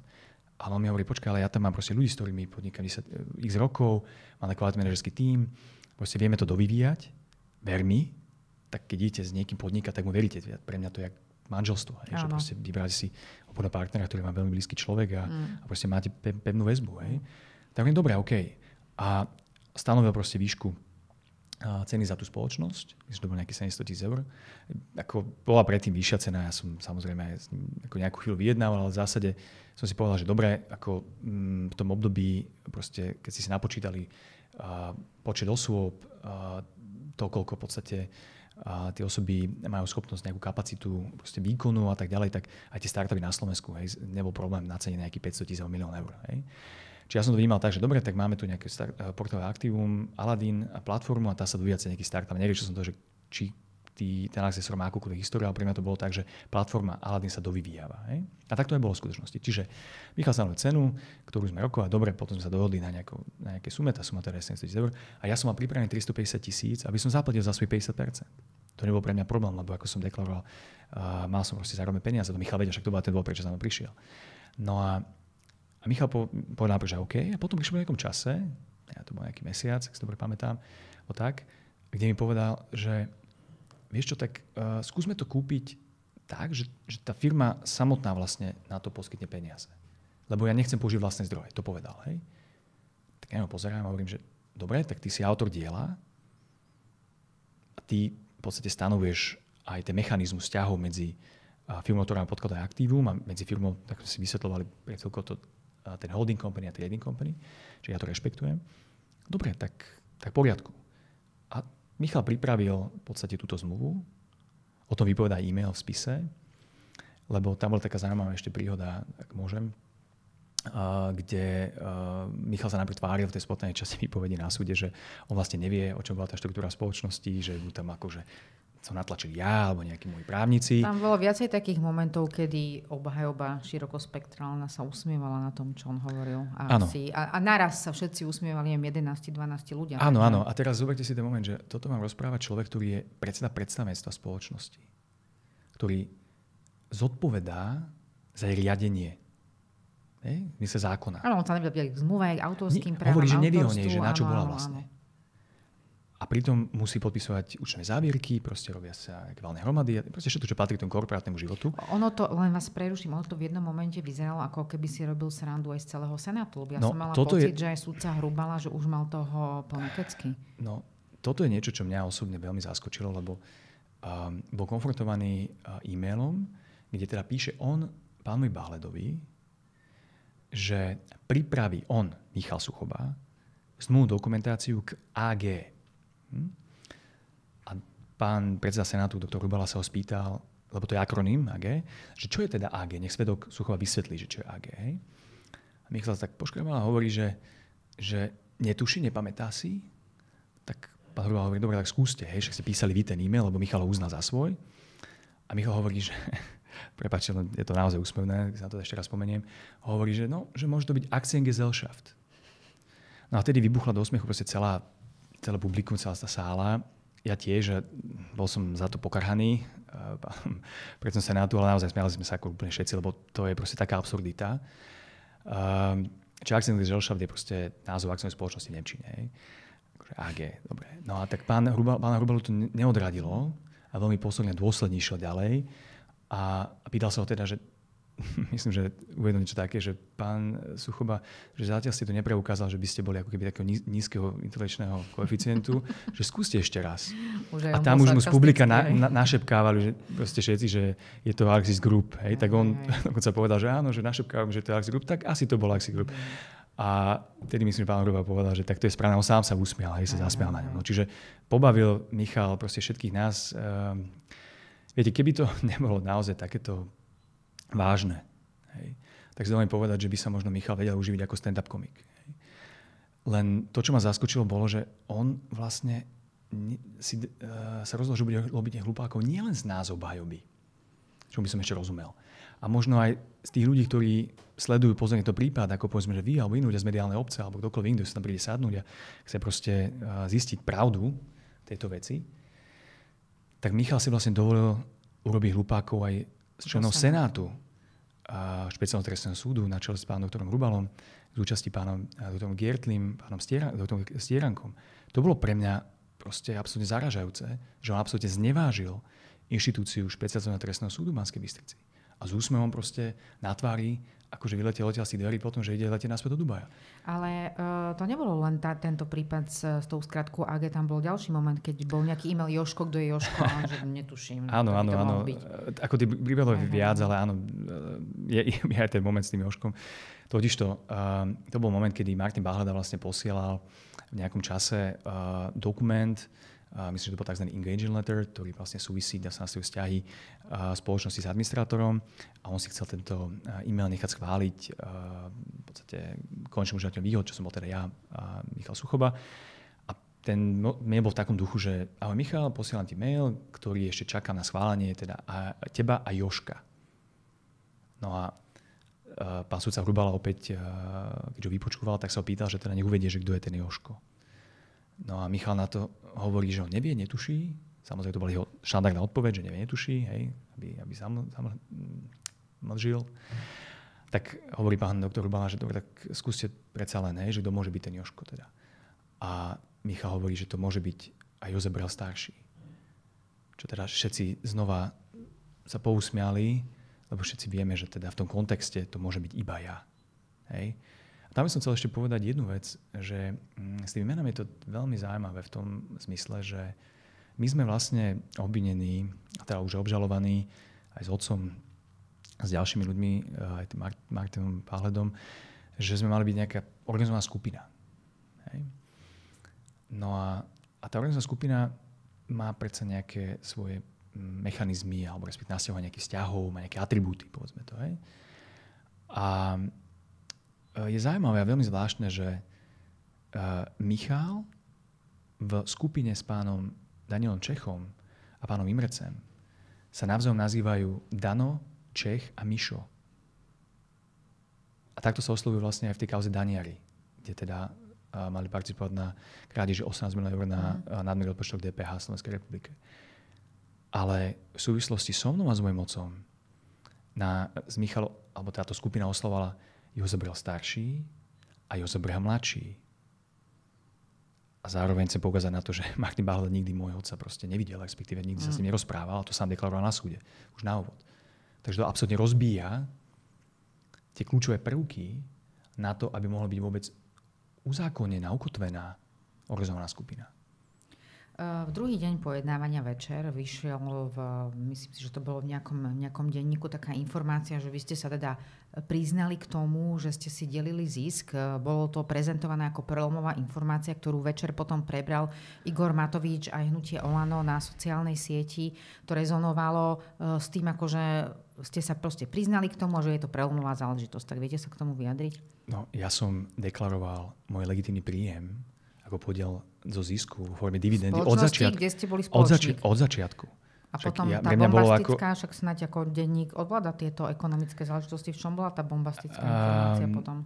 Ale on mi hovorí, počkaj, ale ja tam mám proste ľudí, s ktorými podnikám 10, eh, x rokov, máme kvalitný manažerský tím, proste vieme to dovyvíjať, ver mi, tak keď idete s niekým podnikať, tak mu veríte. Pre mňa to je manželstvo. Hej, že proste vybrali si obchodného partnera, ktorý má veľmi blízky človek a, mm. a proste máte pe- pevnú väzbu. Hej. Tak hovorím, dobre, OK. A stanovil proste výšku ceny za tú spoločnosť, myslím, to bolo nejakých 700 tisíc eur. Ako bola predtým vyššia cena, ja som samozrejme aj s ním ako nejakú chvíľu vyjednával, ale v zásade som si povedal, že dobre, ako mm, v tom období, proste, keď si si napočítali počet osôb, to, koľko v podstate a tie osoby majú schopnosť nejakú kapacitu proste výkonu a tak ďalej, tak aj tie startupy na Slovensku, hej, nebol problém na cene nejakých 500 tisíc milión eur. Hej. Či ja som to vnímal tak, že dobre, tak máme tu nejaké start, eh, portové aktívum Aladdin a platformu a tá sa dovíja cez nejaký startup. Neriešil som to, že či tý, ten accesor má akúkoľvek históriu, ale pre mňa to bolo tak, že platforma Aladdin sa dovyvíjava. Hej? A tak to aj bolo v skutočnosti. Čiže Michal sa cenu, ktorú sme rokovali, dobre, potom sme sa dohodli na, nejakú, na nejaké sume, tá suma teda je 700 eur, a ja som mal pripravený 350 tisíc, aby som zaplatil za svoj 50%. To nebol pre mňa problém, lebo ako som deklaroval, uh, mal som proste zároveň peniaze, to Michal vedia, však to bola ten dôvod, prečo som prišiel. No a a Michal po, povedal, že OK. A potom išli v nejakom čase, ja to bol nejaký mesiac, ak si dobre pamätám, o tak, kde mi povedal, že vieš čo, tak uh, skúsme to kúpiť tak, že, že tá firma samotná vlastne na to poskytne peniaze. Lebo ja nechcem použiť vlastné zdroje, to povedal, hej. Tak ja ho pozerám a hovorím, že dobre, tak ty si autor diela a ty v podstate stanovuješ aj ten mechanizmus vzťahov medzi firmou, ktorá podkladá aktívum a medzi firmou, tak sme si vysvetlovali pred to ten holding company a trading company, čiže ja to rešpektujem. Dobre, tak, tak poriadku. A Michal pripravil v podstate túto zmluvu, o tom vypovedá e-mail v spise, lebo tam bola taká zaujímavá ešte príhoda, ak môžem, kde Michal sa napríklad tváril v tej spotnej časti výpovedi na súde, že on vlastne nevie, o čom bola tá štruktúra spoločnosti, že mu tam akože som natlačil ja alebo nejakí moji právnici. Tam bolo viacej takých momentov, kedy obhajoba širokospektrálna sa usmievala na tom, čo on hovoril. A, asi, a, a naraz sa všetci usmievali, neviem, 11-12 ľudia. Áno, áno. A teraz zoberte si ten moment, že toto vám rozpráva človek, ktorý je predseda predstavenstva spoločnosti, ktorý zodpovedá za jej riadenie Hej? V sa zákona. Áno, on sa nevedel k zmluve, k autorským právam. Hovorí, že nevie o nej, že na čo bola vlastne. Áno a pritom musí podpisovať účné závierky, proste robia sa kválne hromady, proste všetko, čo patrí k tomu korporátnemu životu. Ono to, len vás preruším, ono to v jednom momente vyzeralo, ako keby si robil srandu aj z celého senátu. Ja no, som mala pocit, je... že aj súdca Hrubala, že už mal toho plnokecky. No, toto je niečo, čo mňa osobne veľmi zaskočilo, lebo um, bol konfrontovaný uh, e-mailom, kde teda píše on pánovi Báledovi, že pripraví on, Michal Suchoba, snú dokumentáciu k AG Hm? A pán predseda Senátu, doktor Rubala, sa ho spýtal, lebo to je akroným AG, že čo je teda AG? Nech svedok Suchova vysvetlí, že čo je AG. A Michal sa tak poškrebal a hovorí, že, že netuší, nepamätá si. Tak pán Rubala hovorí, dobre, tak skúste, hej, že ste písali vy ten e-mail, lebo Michal ho uzná za svoj. A Michal hovorí, že prepáčte, no, je to naozaj úsmevné, keď sa na to ešte raz spomeniem, hovorí, že, no, že môže to byť Aktiengesellschaft. No a vtedy vybuchla do osmiechu proste celá celé publikum, celá tá sála. Ja tiež, že bol som za to pokarhaný, eh, preto som sa na to, ale naozaj smiali sme sa ako úplne všetci, lebo to je proste taká absurdita. Eh, Čiže akcent Gesellschaft je proste názov akcionovej spoločnosti v Nemčine. AG, akože dobre. No a tak pán Hrubal, pána Hrubalu to neodradilo a veľmi posledne dôsledne išiel ďalej a pýtal sa ho teda, že myslím, že uvedol niečo také, že pán Suchoba, že zatiaľ ste to nepreukázal, že by ste boli ako keby takého nízkeho intelečného koeficientu, že skúste ešte raz. Už a tam už mu z publika na, na, našepkávali, že proste všetci, že je to Axis Group. Hej? Aj, tak on dokonca povedal, že áno, že našepkávam, že to je Axis Group, tak asi to bol Axis Group. Mm. A tedy myslím, že pán Hruba povedal, že tak to je správne. On sám sa usmial, hej, sa zasmial na ňom. No, čiže pobavil Michal proste všetkých nás. Um, viete, keby to nebolo naozaj takéto vážne. Hej. Tak si dovolím povedať, že by sa možno Michal vedel uživiť ako stand-up komik. Hej. Len to, čo ma zaskočilo, bolo, že on vlastne si, uh, sa rozhodol, že bude robiť hlupákov nielen z nás obhajoby, čo by som ešte rozumel. A možno aj z tých ľudí, ktorí sledujú pozorne to prípad, ako povedzme, že vy alebo iní ľudia z mediálnej obce alebo kdokoľvek iný, kto sa tam príde sadnúť a chce proste uh, zistiť pravdu tejto veci, tak Michal si vlastne dovolil urobiť hlupákov aj s členom Senátu a špeciálneho trestného súdu na čele s pánom doktorom Rubalom, z účasti pánom doktorom Gertlim, pánom Stieran- doktorom Stierankom. To bolo pre mňa proste absolútne zaražajúce, že on absolútne znevážil inštitúciu špeciálneho trestného súdu v Banskej Bystrici. A s úsmevom proste na tvári akože vyletel odtiaľ si dverí potom, že ide letieť naspäť do Dubaja. Ale uh, to nebolo len tá, tento prípad s, s tou skratkou AG, tam bol ďalší moment, keď bol nejaký e-mail Joško, kto je Joško, on, že netuším. Eh, áno, áno, áno. Ako tých príbehov je viac, ale áno, eh, je, je, aj ten moment s tým Joškom. to, uh, to bol moment, kedy Martin Bahleda vlastne posielal v nejakom čase uh, dokument, a myslím, že to bol tzv. engagement letter, ktorý vlastne súvisí, dá sa na vzťahy spoločnosti s administrátorom a on si chcel tento e-mail nechať schváliť v podstate konečným užívateľom výhod, čo som bol teda ja a Michal Suchoba. A ten no, mail bol v takom duchu, že ahoj Michal, posielam ti mail, ktorý ešte čakám na schválenie, teda a teba a Joška. No a pán sudca Hrubala opäť, keď ho vypočúval, tak sa ho pýtal, že teda nech uvedie, že kto je ten Joško. No a Michal na to hovorí, že on nevie, netuší. Samozrejme, to bola jeho štandardná odpoveď, že nevie, netuší, hej, aby, aby sám, sám mlžil. Mm, tak hovorí pán doktor Urbana, že dobre, tak skúste predsa len, hej, že kto môže byť ten Joško teda. A Michal hovorí, že to môže byť aj Jozef Brel starší. Čo teda všetci znova sa pousmiali, lebo všetci vieme, že teda v tom kontexte to môže byť iba ja. Hej? Tam by som chcel ešte povedať jednu vec, že mm, s tými menami je to veľmi zaujímavé v tom zmysle, že my sme vlastne obvinení, teda už obžalovaní aj s otcom, s ďalšími ľuďmi, eh, aj tým Martinom Páhledom, že sme mali byť nejaká organizovaná skupina. Hej. No a, a tá organizovaná skupina má predsa nejaké svoje mm, mechanizmy, alebo respektíve nasťahovanie nejakých vzťahov, má nejaké atribúty, povedzme to. Hej. A Eh, je zaujímavé a veľmi zvláštne, že eh, Michal v skupine s pánom Danielom Čechom a pánom Imrecem sa navzájom nazývajú Dano, Čech a Mišo. A takto sa oslovujú vlastne aj v tej kauze Daniari, kde teda eh, mali participovať na krádeži 18 miliónov eur na uh, nadmerný odpočtok DPH v Slovenskej republike. Ale v súvislosti so mnou a s mojim mocom na, z Michalo, alebo táto skupina oslovala Jozabel starší a Jozabel mladší. A zároveň chcem poukázať na to, že Martin Bahle nikdy môj otca proste nevidel, respektíve nikdy mm. sa s mm. ním nerozprával, to sám deklaroval na súde, už na úvod. Takže to absolútne rozbíja tie kľúčové prvky na to, aby mohla byť vôbec uzákonená, ukotvená organizovaná skupina. Eh, v druhý deň pojednávania večer vyšiel, v, myslím si, že to bolo v nejakom, nejakom denníku, taká informácia, že vy ste sa teda priznali k tomu, že ste si delili zisk. Eh, bolo to prezentované ako prelomová informácia, ktorú večer potom prebral Igor Matovič aj hnutie Olano na sociálnej sieti. To rezonovalo eh, s tým, ako že ste sa proste priznali k tomu, že je to prelomová záležitosť. Tak viete sa k tomu vyjadriť? No, ja som deklaroval môj legitímny príjem ako podiel zo zisku v forme dividendy od začiatku. kde ste boli Od, zači- od začiatku. A však potom ja, tá bombastická, ako... však snáď ako denník odvláda tieto ekonomické záležitosti. V čom bola tá bombastická um, informácia potom?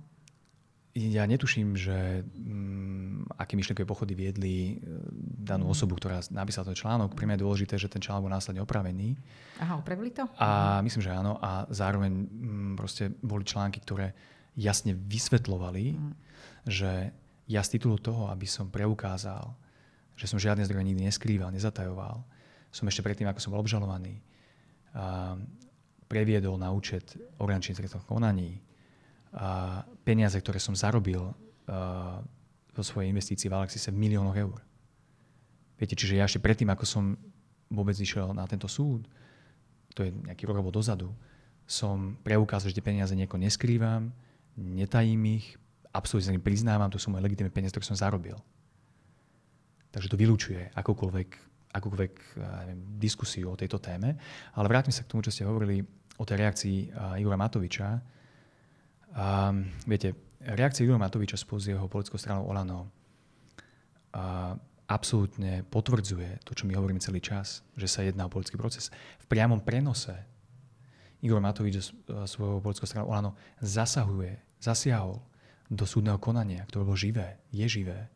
Ja netuším, že um, aké myšlenkové pochody viedli e, danú mhm. osobu, ktorá napísala ten článok. Pre mňa je dôležité, že ten článok bol následne opravený. Aha, opravili to? A mhm. myslím, že áno. A zároveň um, proste boli články, ktoré jasne vysvetlovali, mm. že ja z titulu toho, aby som preukázal, že som žiadne zdroje nikdy neskrýval, nezatajoval, som ešte predtým, ako som bol obžalovaný, a previedol na účet organčných trestných konaní a peniaze, ktoré som zarobil vo svojej investícii v Alexise v miliónoch eur. Viete, čiže ja ešte predtým, ako som vôbec išiel na tento súd, to je nejaký rok alebo dozadu, som preukázal, že tie peniaze nieko neskrývam, netajím ich, absolútne sa to sú moje legitimné peniaze, ktoré som zarobil. Takže to vylúčuje akúkoľvek, akúkoľvek neviem, diskusiu o tejto téme. Ale vrátim sa k tomu, čo ste hovorili o tej reakcii Igora Matoviča. Um, viete, reakcia Igora Matoviča spolu s jeho politickou stranou Olano uh, absolútne potvrdzuje to, čo my hovoríme celý čas, že sa jedná o politický proces. V priamom prenose Igor Matovič svojho politického stranu Olano zasahuje, zasiahol do súdneho konania, ktoré bolo živé, je živé.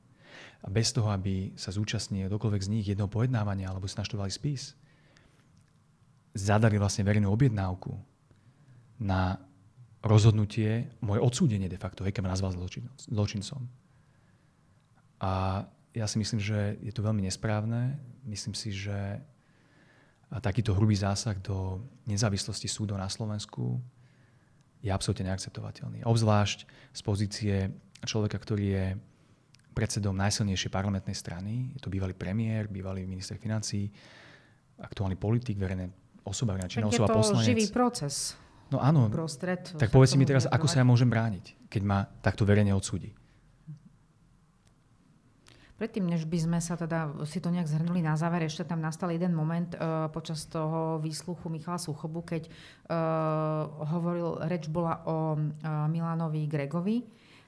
A bez toho, aby sa zúčastnil dokoľvek z nich jedného pojednávania alebo si naštovali spis, zadali vlastne verejnú objednávku na rozhodnutie, moje odsúdenie de facto, hej, keď ma nazval zločincom. A ja si myslím, že je to veľmi nesprávne. Myslím si, že takýto hrubý zásah do nezávislosti súdov na Slovensku je absolútne neakceptovateľný. Obzvlášť z pozície človeka, ktorý je predsedom najsilnejšej parlamentnej strany, je to bývalý premiér, bývalý minister financí, aktuálny politik, verejné osoba, činná osoba, je to poslanec. živý proces. No áno. Prostred, tak povedz mi teraz, ako sa ja môžem brániť, keď ma takto verejne odsúdi. Predtým, než by sme sa teda si to nejak zhrnuli na záver, ešte tam nastal jeden moment uh, počas toho výsluchu Michala Suchobu, keď uh, hovoril, reč bola o uh, Milanovi Gregovi,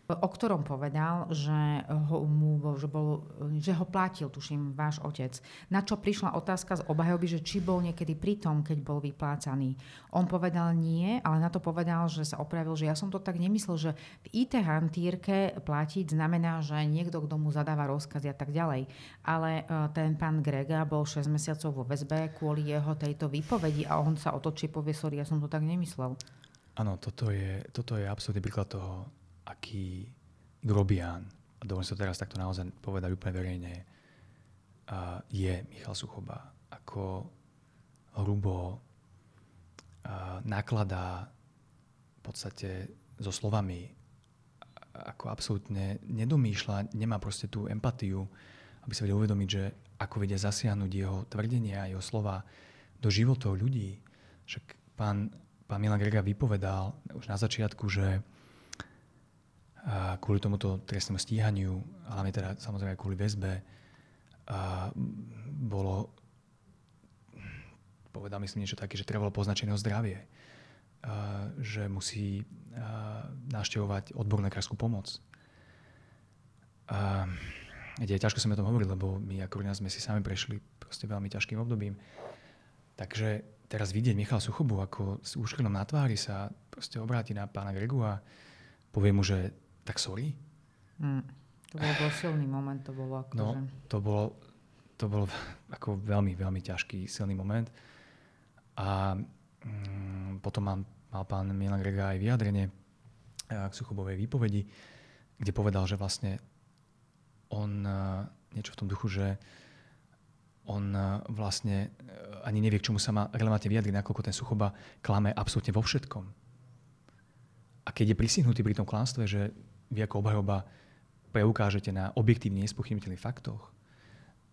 o ktorom povedal, že ho, mu, že, bol, že ho platil, tuším, váš otec. Na čo prišla otázka z obhajoby, že či bol niekedy pri tom, keď bol vyplácaný. On povedal nie, ale na to povedal, že sa opravil, že ja som to tak nemyslel, že v IT hantírke platiť znamená, že niekto, kto mu zadáva rozkazy a tak ďalej. Ale e, ten pán Grega bol 6 mesiacov vo VSB kvôli jeho tejto výpovedi a on sa otočí povie, sorry, ja som to tak nemyslel. Áno, toto je, toto je absolútny príklad toho, aký grobián, a dovolím sa teraz takto naozaj povedať úplne verejne, uh, je Michal Suchoba. Ako hrubo uh, nakladá v podstate so slovami, ako absolútne nedomýšľa, nemá proste tú empatiu, aby sa vedel uvedomiť, že ako vedia zasiahnuť jeho tvrdenia a jeho slova do životov ľudí. Však pán, pán Milan Grega vypovedal už na začiatku, že kvôli tomuto trestnému stíhaniu, hlavne teda samozrejme aj kvôli väzbe, a bolo, povedal myslím niečo také, že trebalo o zdravie, a, že musí a, naštevovať odbornú lekárskú pomoc. A, je ťažko sa mi o tom hovoriť, lebo my ako nás sme si sami prešli proste veľmi ťažkým obdobím. Takže teraz vidieť Michal Suchobu, ako s úškrnom na tvári sa proste obráti na pána Gregu a povie mu, že tak sorry. Mm, to bol, bol silný moment, to bolo ako no, že... to bolo, to bol ako veľmi, veľmi ťažký, silný moment. A mm, potom mám, mal pán Milan Grega aj vyjadrenie eh, k Suchobovej výpovedi, kde povedal, že vlastne on eh, niečo v tom duchu, že on eh, vlastne ani nevie, k čomu sa má relevantne vyjadriť, nakoľko ten Suchoba klame absolútne vo všetkom. A keď je prisihnutý pri tom klánstve, že vy ako obhajoba preukážete na objektívne nespochybniteľných faktoch,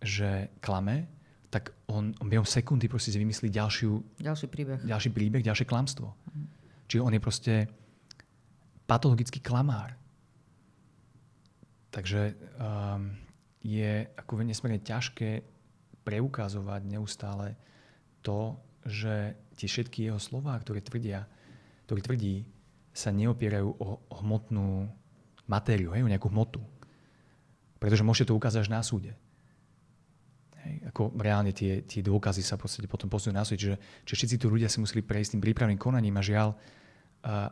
že klame, tak on, on behom sekundy proste si vymyslí ďalšiu, ďalší príbeh, ďalší príbeh ďalšie klamstvo. Mhm. Čiže on je proste patologický klamár. Takže um, je ako nesmierne ťažké preukazovať neustále to, že tie všetky jeho slová, ktoré tvrdia, ktoré tvrdí, sa neopierajú o hmotnú matériu, hej, o nejakú hmotu. Pretože môžete to ukázať až na súde. Hej, ako reálne tie, tie dôkazy sa potom posunú na súde. Čiže, čiže všetci tu ľudia si museli prejsť tým prípravným konaním a žiaľ, uh,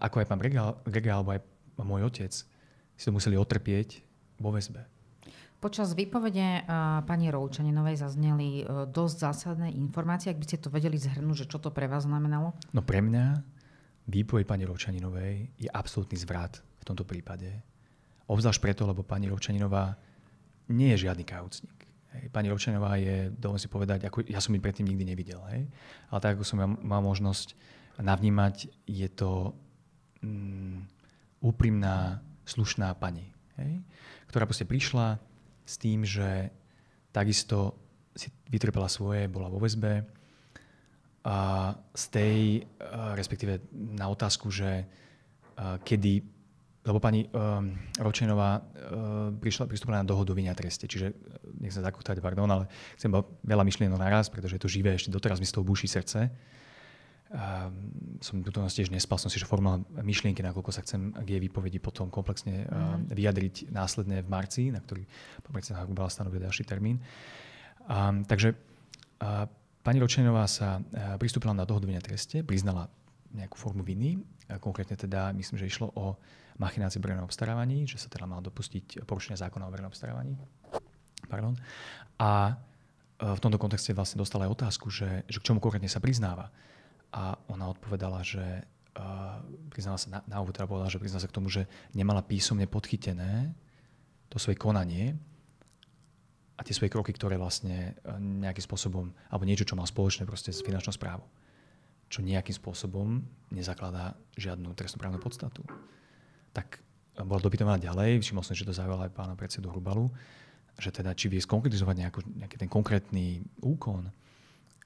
ako aj pán Regál, Grega alebo aj môj otec, si to museli otrpieť vo väzbe. Počas výpovede uh, pani Roučaninovej zazneli uh, dosť zásadné informácie, ak by ste to vedeli zhrnúť, že čo to pre vás znamenalo? No pre mňa výpoveď pani Roučaninovej je absolútny zvrat v tomto prípade. Obzvlášť preto, lebo pani Rovčaninová nie je žiadny kaucník. Pani Rovčaninová je, dovolím si povedať, ako ja som ju predtým nikdy nevidel, hej. ale tak ako som ja mal možnosť navnímať, je to mm, úprimná, slušná pani, hej, ktorá proste prišla s tým, že takisto si vytrpela svoje, bola vo väzbe a z tej, eh, respektíve na otázku, že eh, kedy lebo pani um, Ročenová um, prišla, pristúpila na dohodu vyňa treste, čiže e, nech sa zakútať, pardon, ale chcem veľa myšlienok naraz, pretože je to živé, ešte doteraz mi z toho buší srdce. Um, som tu nás tiež nespal, som si že formál myšlienky, nakoľko sa chcem k jej výpovedi potom komplexne uh, vyjadriť následne v marci, na ktorý pán predseda Hrubala stanovil ďalší termín. Um, takže uh, pani Ročenová sa uh, pristúpila na dohodu vyňa treste, priznala nejakú formu viny. konkrétne teda myslím, že išlo o machinácie v verejnom obstarávaní, že sa teda mal dopustiť porušenia zákona o verejnom obstarávaní. Pardon. A e, v tomto kontexte vlastne dostala aj otázku, že, že k čomu konkrétne sa priznáva. A ona odpovedala, že uh, priznala sa na, na úvod, teda povedala, že priznala sa k tomu, že nemala písomne podchytené to svoje konanie a tie svoje kroky, ktoré vlastne e, nejakým spôsobom, alebo niečo, čo má spoločné proste s finančnou správou čo nejakým spôsobom nezakladá žiadnu trestnoprávnu podstatu. Tak bola dopytovaná ďalej, všimol som, že to zaujalo aj pána predsedu Hrubalu, že teda či vie skonkretizovať nejakú, nejaký ten konkrétny úkon,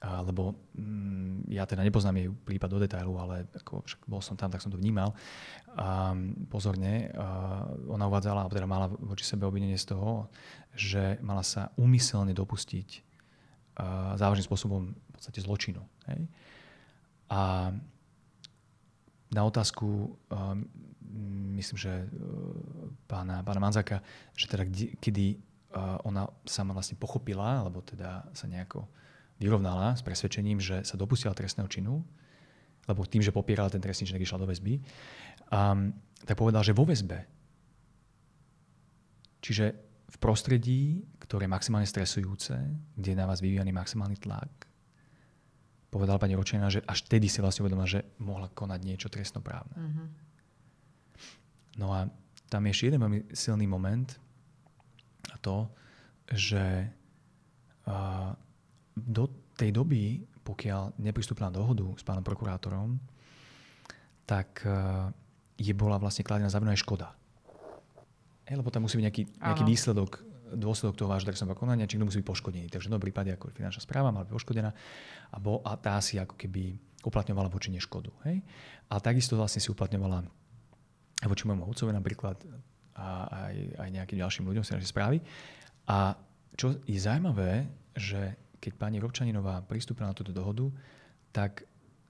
lebo mm, ja teda nepoznám jej prípad do detailu, ale ako, však bol som tam, tak som to vnímal. A pozorne, ona uvádzala, alebo teda mala voči sebe obvinenie z toho, že mala sa úmyselne dopustiť závažným spôsobom v podstate zločinu. Hej? A na otázku, um, myslím, že uh, pána, pána Manzaka, že teda kedy uh, ona sama vlastne pochopila, alebo teda sa nejako vyrovnala s presvedčením, že sa dopustila trestného činu, lebo tým, že popierala ten trestný čin, tak išla do väzby, um, tak povedal, že vo väzbe. Čiže v prostredí, ktoré je maximálne stresujúce, kde je na vás vyvíjaný maximálny tlak, povedala pani Ročená, že až tedy si vlastne uvedomila, že mohla konať niečo trestnoprávne. Uh-huh. No a tam je ešte jeden veľmi silný moment a to, že uh, do tej doby, pokiaľ nepristúpila na dohodu s pánom prokurátorom, tak uh, je bola vlastne kladená záverná škoda. E, lebo tam musí byť nejaký, nejaký výsledok dôsledok toho vášho trestného konania, či kto musí byť poškodený. Takže v tom prípade ako finančná správa mala byť poškodená a, bo, a tá si ako keby uplatňovala voči neškodu. Hej? A takisto vlastne si uplatňovala voči môjmu otcovi napríklad a aj, aj nejakým ďalším ľuďom z našej správy. A čo je zaujímavé, že keď pani Robčaninová pristúpila na túto dohodu, tak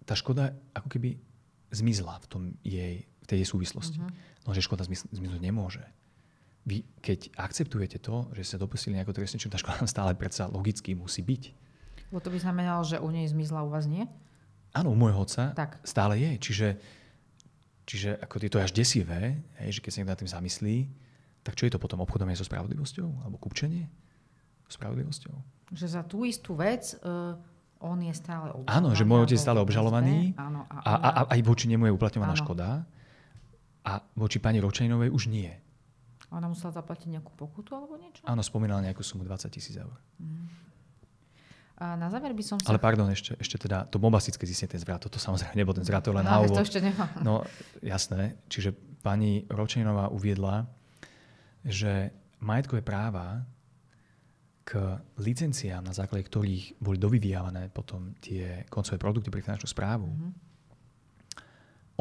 tá škoda ako keby zmizla v, tom jej, v tej jej súvislosti. Mm-hmm. No, že škoda zmiz, zmiznúť nemôže vy, keď akceptujete to, že ste dopustili nejakú trestnú činnosť, škola stále predsa logicky musí byť. Lebo to by znamenalo, že u nej zmizla, u vás nie? Áno, u môjho otca tak. stále je. Čiže, čiže ako je to až desivé, hej, že keď sa niekto nad tým zamyslí, tak čo je to potom obchodovanie so spravodlivosťou? Alebo kupčenie spravodlivosťou? Že za tú istú vec uh, on je stále obžalovaný. Áno, že môj otec je stále obžalovaný áno, a, a, a, a aj voči nemu je uplatňovaná áno. škoda a voči pani Ročejnovej už nie. Ona musela zaplatiť nejakú pokutu alebo niečo? Áno, spomínala nejakú sumu 20 tisíc eur. Mm. A na záver by som sa... Ale pardon, ešte, ešte teda to bombastické zistenie ten zvrat, To samozrejme nebol ten zvrat, to len no, na úvod. To ešte nemá. No jasné, čiže pani Ročenová uviedla, že majetkové práva k licenciám, na základe ktorých boli dovyvíjavané potom tie koncové produkty pre finančnú správu, mm-hmm.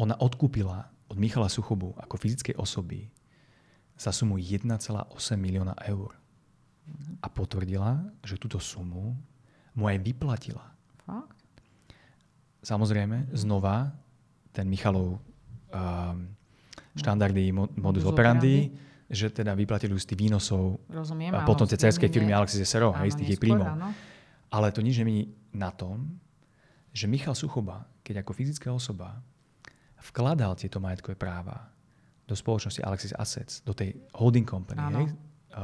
ona odkúpila od Michala Suchobu ako fyzickej osoby za sumu 1,8 milióna eur. A potvrdila, že túto sumu mu aj vyplatila. Fakt? Samozrejme, znova ten Michalov um, štandardy modus, modus operandi, operandi, že teda vyplatili z tých výnosov Rozumiem, a potom tej cerskej firmy Alexis SRO, aj z tých jej príjmov. Áno. Ale to nič nemení na tom, že Michal Suchoba, keď ako fyzická osoba vkladal tieto majetkové práva do spoločnosti Alexis Assets, do tej holding company, hej,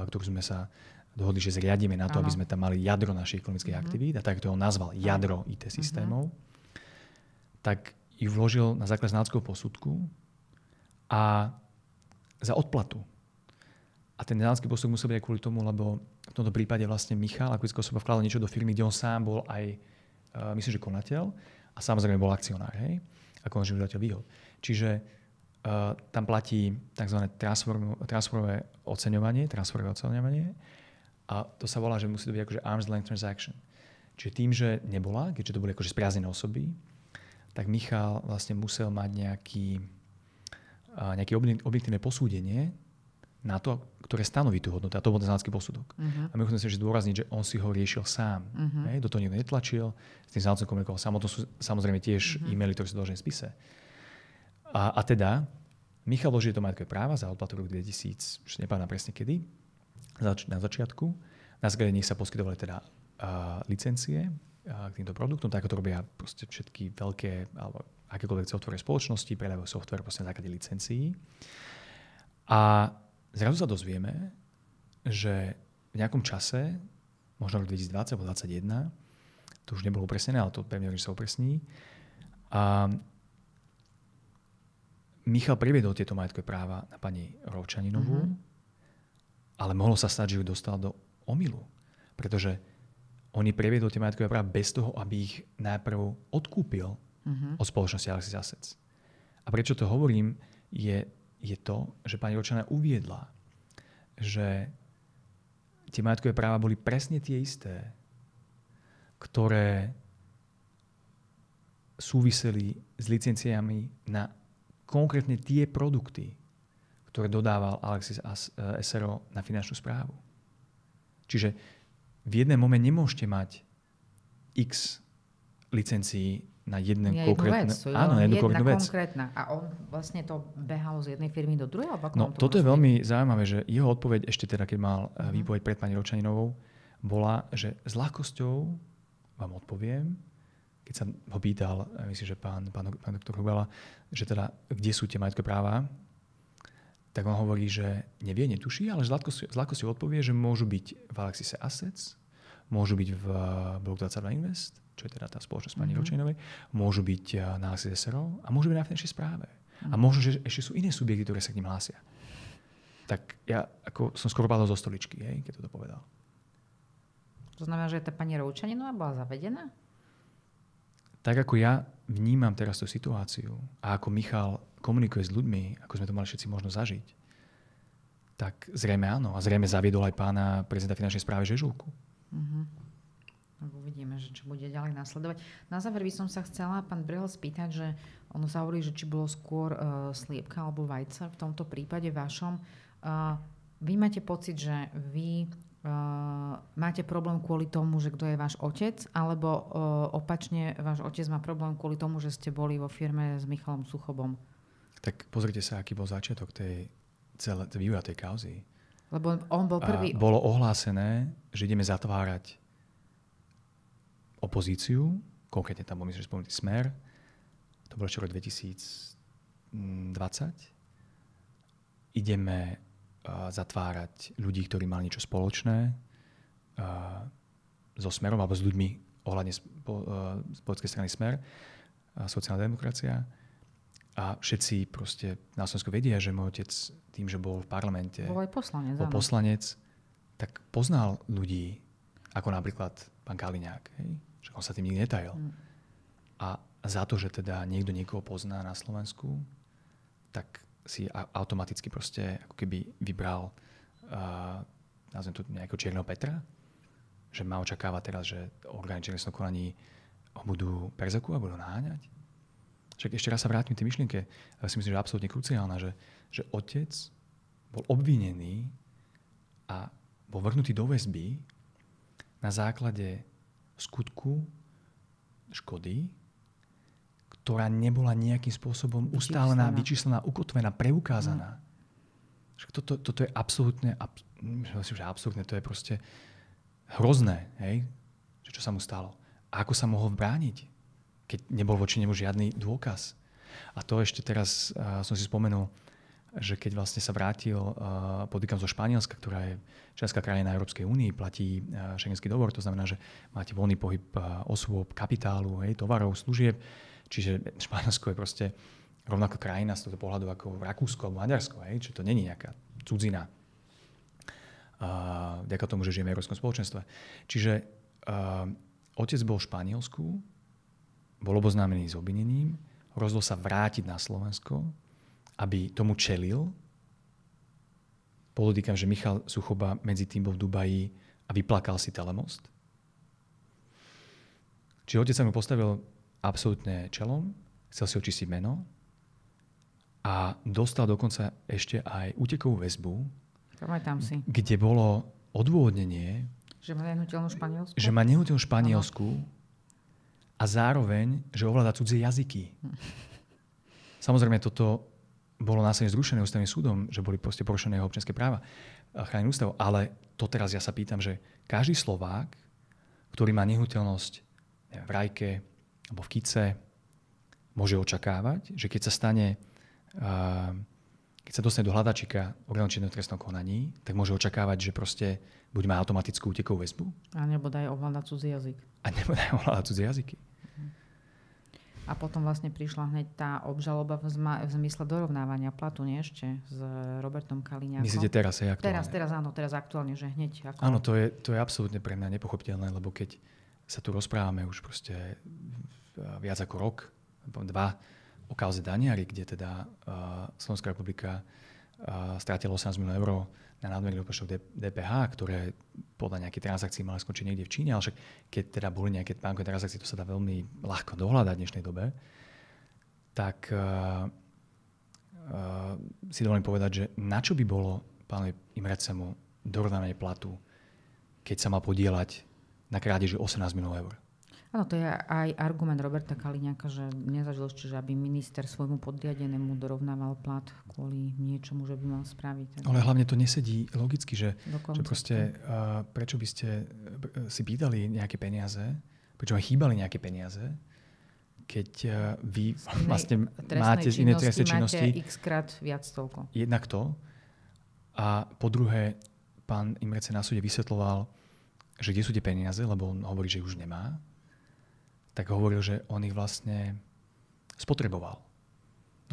ktorú sme sa dohodli, že zriadíme na to, ano. aby sme tam mali jadro našich ekonomických mm-hmm. aktivít, a tak to on nazval jadro IT mhm. systémov, mm-hmm. tak ju vložil na základ znáckého posudku a za odplatu. A ten znácký posudok musel byť aj kvôli tomu, lebo v tomto prípade vlastne Michal ako osoba vkladal niečo do firmy, kde on sám bol aj, uh, myslím, že konateľ a samozrejme bol akcionár, hej, ako konžumovateľ výhod. Čiže Eh, tam platí tzv. transformové oceňovanie, transformové oceňovanie a to sa volá, že musí to byť akože arm's length transaction. Čiže tým, že nebola, keďže to boli akože spriaznené osoby, tak Michal vlastne musel mať nejaký, eh, nejaké objektívne posúdenie na to, ktoré stanoví tú hodnotu. A to bol ten znalecký posudok. Uh-huh. A mimochodom si zdôrazniť, že on si ho riešil sám. Uh-huh. Hej, do toho nikto netlačil, s tým znalcom komunikoval sám. O sú samozrejme tiež uh-huh. e-maily, ktoré sú doložené v spise. A, a teda Michal vloží do majetkové práva za odplatu roku 2000, už nepamätám presne kedy, zač- na začiatku. Na základe nich sa poskytovali teda uh, licencie uh, k týmto produktom, tak ako to robia všetky veľké alebo akékoľvek software spoločnosti, predávajú software proste na základe licencií. A zrazu sa dozvieme, že v nejakom čase, možno rok 2020 alebo 2021, to už nebolo upresnené, ale to pevne že sa upresní, a Michal priviedol tieto majetkové práva na pani Rovčaninovú, mm-hmm. ale mohlo sa stať, že ju dostal do omilu, pretože oni priviedol tie majetkové práva bez toho, aby ich najprv odkúpil mm-hmm. od spoločnosti Alexis Assets. A prečo to hovorím, je, je to, že pani Rovčana uviedla, že tie majetkové práva boli presne tie isté, ktoré súviseli s licenciami na konkrétne tie produkty, ktoré dodával Alexis SRO eh, na finančnú správu. Čiže v jednom momente nemôžete mať x licencií na jednu ja konkrétne, vec, áno, jednu konkrétnu vec. Konkrétna. A on vlastne to behal z jednej firmy do druhej? Alebo no, toto je vlastne- veľmi zaujímavé, že jeho odpoveď ešte teda, keď mal uh-huh. výpoveď pred pani Ročaninovou, bola, že s ľahkosťou vám odpoviem, keď sa ho pýtal, myslím, že pán, pán, pán doktor Hrubala, že teda, kde sú tie majetkové práva, tak on hovorí, že nevie, netuší, ale zľahko, ľahkosťou odpovie, že môžu byť v Alexise Assets, môžu byť v Block 22 Invest, čo je teda tá spoločnosť pani mm-hmm. môžu byť eh, na Alexis SRO a môžu byť na finančnej správe. Mm-hmm. A mhm. možno, že ešte sú iné subjekty, ktoré sa k ním hlásia. Tak ja ako som skoro padol zo stoličky, hej, keď to povedal. To znamená, že tá pani Roučaninová bola zavedená? tak ako ja vnímam teraz tú situáciu a ako Michal komunikuje s ľuďmi, ako sme to mali všetci možno zažiť, tak zrejme áno. A zrejme zaviedol aj pána prezidenta finančnej správy Žežulku. Uh-huh. Mhm. uvidíme, že čo bude ďalej nasledovať. Na záver by som sa chcela, pán Brehl spýtať, že ono sa hovorí, že či bolo skôr uh, sliepka alebo vajca. V tomto prípade vašom uh, vy máte pocit, že vy Uh, máte problém kvôli tomu, že kto je váš otec, alebo uh, opačne váš otec má problém kvôli tomu, že ste boli vo firme s Michalom Suchobom. Tak pozrite sa, aký bol začiatok tej celé, vývoja tej kauzy. Lebo on bol prvý. A bolo ohlásené, že ideme zatvárať opozíciu, konkrétne tam bol, myslím, že spomenutý Smer, to bolo ešte rok 2020. Ideme zatvárať ľudí, ktorí mali niečo spoločné so Smerom alebo s ľuďmi ohľadne z politickej strany Smer, a sociálna demokracia. A všetci proste na Slovensku vedia, že môj otec tým, že bol v parlamente, bol, aj poslanec, bol poslanec, tak poznal ľudí, ako napríklad pán Kaliňák. Hej? Že on sa tým nikdy netajil. Mm. A za to, že teda niekto niekoho pozná na Slovensku, tak si automaticky proste ako keby vybral uh, nazvem to nejakého Čierneho Petra, že má očakávať teraz, že orgány čierneho konaní ho budú perzeku a budú naháňať. Však ešte raz sa vrátim k tej myšlienke, ja si myslím, že je absolútne kruciálna, že, že otec bol obvinený a bol vrhnutý do väzby na základe skutku škody, ktorá nebola nejakým spôsobom ustálená, vyčíslená, ukotvená, preukázaná. Mm. toto, toto je absolútne, abs, že absolútne, to je proste hrozné, hej? Že čo sa mu stalo. A ako sa mohol brániť, keď nebol voči nemu žiadny dôkaz. A to ešte teraz uh, som si spomenul, že keď vlastne sa vrátil eh, podnikám zo Španielska, ktorá je členská krajina Európskej únie, platí šengenský eh, dobor, to znamená, že máte voľný pohyb eh, osôb, kapitálu, hej, tovarov, služieb, čiže Španielsko je proste rovnako krajina z tohto pohľadu ako Rakúsko alebo Maďarsko, hej, čiže to není nejaká cudzina vďaka tomu, že žijeme v Európskom spoločenstve. Čiže uh, otec bol v Španielsku, bol oboznámený s obvinením, rozhodol sa vrátiť na Slovensko, aby tomu čelil. Podotýkam, že Michal Suchoba medzi tým bol v Dubaji a vyplakal si telemost. Čiže otec sa mu postavil absolútne čelom, chcel si očistiť meno a dostal dokonca ešte aj útekovú väzbu, si. kde bolo odôvodnenie, že má nehnuteľnú Španielsku, že má nehnuteľnú Španielsku a zároveň, že ovláda cudzie jazyky. Hm. Samozrejme, toto bolo následne zrušené ústavným súdom, že boli proste porušené jeho občianské práva a chránený Ale to teraz ja sa pýtam, že každý Slovák, ktorý má nehnuteľnosť v Rajke alebo v Kice, môže očakávať, že keď sa stane, uh, keď sa dostane do hľadačika orgánu trestného konaní, tak môže očakávať, že proste buď má automatickú útekovú väzbu. A nebodaj ovládať cudzí jazyk. A nebodaj ovládať cudzí jazyky. A potom vlastne prišla hneď tá obžaloba v, zma- v zmysle dorovnávania platu, nie ešte, s Robertom Kaliňákom. Myslíte teraz, aj aktuálne? Teraz, teraz, áno, teraz aktuálne, že hneď. Ako... Áno, to je, to je absolútne pre mňa nepochopiteľné, lebo keď sa tu rozprávame už proste viac ako rok, dva, o kauze Daniari, kde teda uh, Slovenská republika uh, strátila 18 miliónov eur na nadmerný odpočtov DPH, ktoré podľa nejakej transakcie mali skončiť niekde v Číne, ale však keď teda boli nejaké bankové transakcie, to sa dá veľmi ľahko dohľadať v dnešnej dobe, tak uh, uh, si dovolím povedať, že na čo by bolo pánovi Imrecemu dorovnanie platu, keď sa má podielať na krádeži 18 miliónov eur? Áno, to je aj argument Roberta Kaliňaka, že nezažil ešte, že aby minister svojmu podriadenému dorovnával plat kvôli niečomu, že by mal spraviť. Ale hlavne to nesedí logicky, že, že proste, uh, prečo by ste e, si pýtali nejaké peniaze, prečo vám chýbali nejaké peniaze, keď e, vy vlastne máte z iné trestnej činnosti. Máte x krát viac toľko. Jednak to. A po druhé, pán Imrece na súde vysvetloval, že kde sú tie peniaze, lebo on hovorí, že už nemá tak hovoril, že on ich vlastne spotreboval.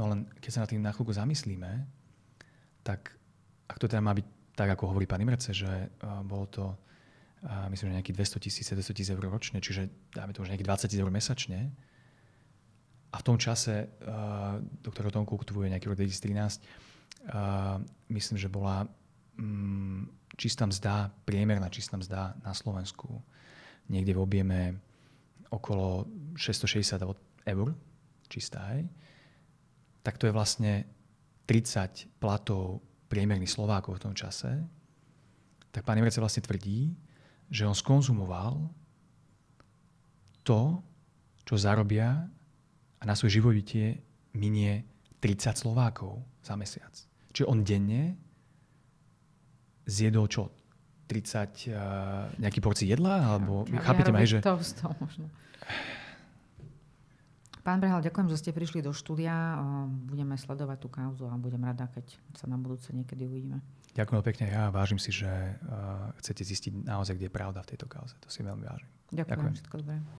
No len keď sa na tým na chvíľku zamyslíme, tak ak to teda má byť tak, ako hovorí pán Imrece, že uh, bolo to eh, myslím, že nejakých 200 tisíc, 700 tisíc eur ročne, čiže dáme to už nejakých 20 tisíc eur mesačne. A v tom čase uh, doktor Tomku, ktorý je nejaký rok 2013, uh, myslím, že bola um, čistá mzda, priemerná čistá mzda na Slovensku niekde v objeme okolo 660 eur čistá, hej, tak to je vlastne 30 platov priemerných Slovákov v tom čase, tak pán Imrece vlastne tvrdí, že on skonzumoval to, čo zarobia a na svoje živobytie minie 30 Slovákov za mesiac. Čiže on denne zjedol čo? 30 uh, eh, nejaký porcií jedla? Alebo, ja, chápete ma, ja že... Toastov možno. Pán Brehal, ďakujem, že ste prišli do štúdia. Budeme sledovať tú kauzu a budem rada, keď sa na budúce niekedy uvidíme. Ďakujem pekne. Ja vážim si, že uh, chcete zistiť naozaj, kde je pravda v tejto kauze. To si veľmi vážim. Ďakujem. ďakujem. Všetko dobré.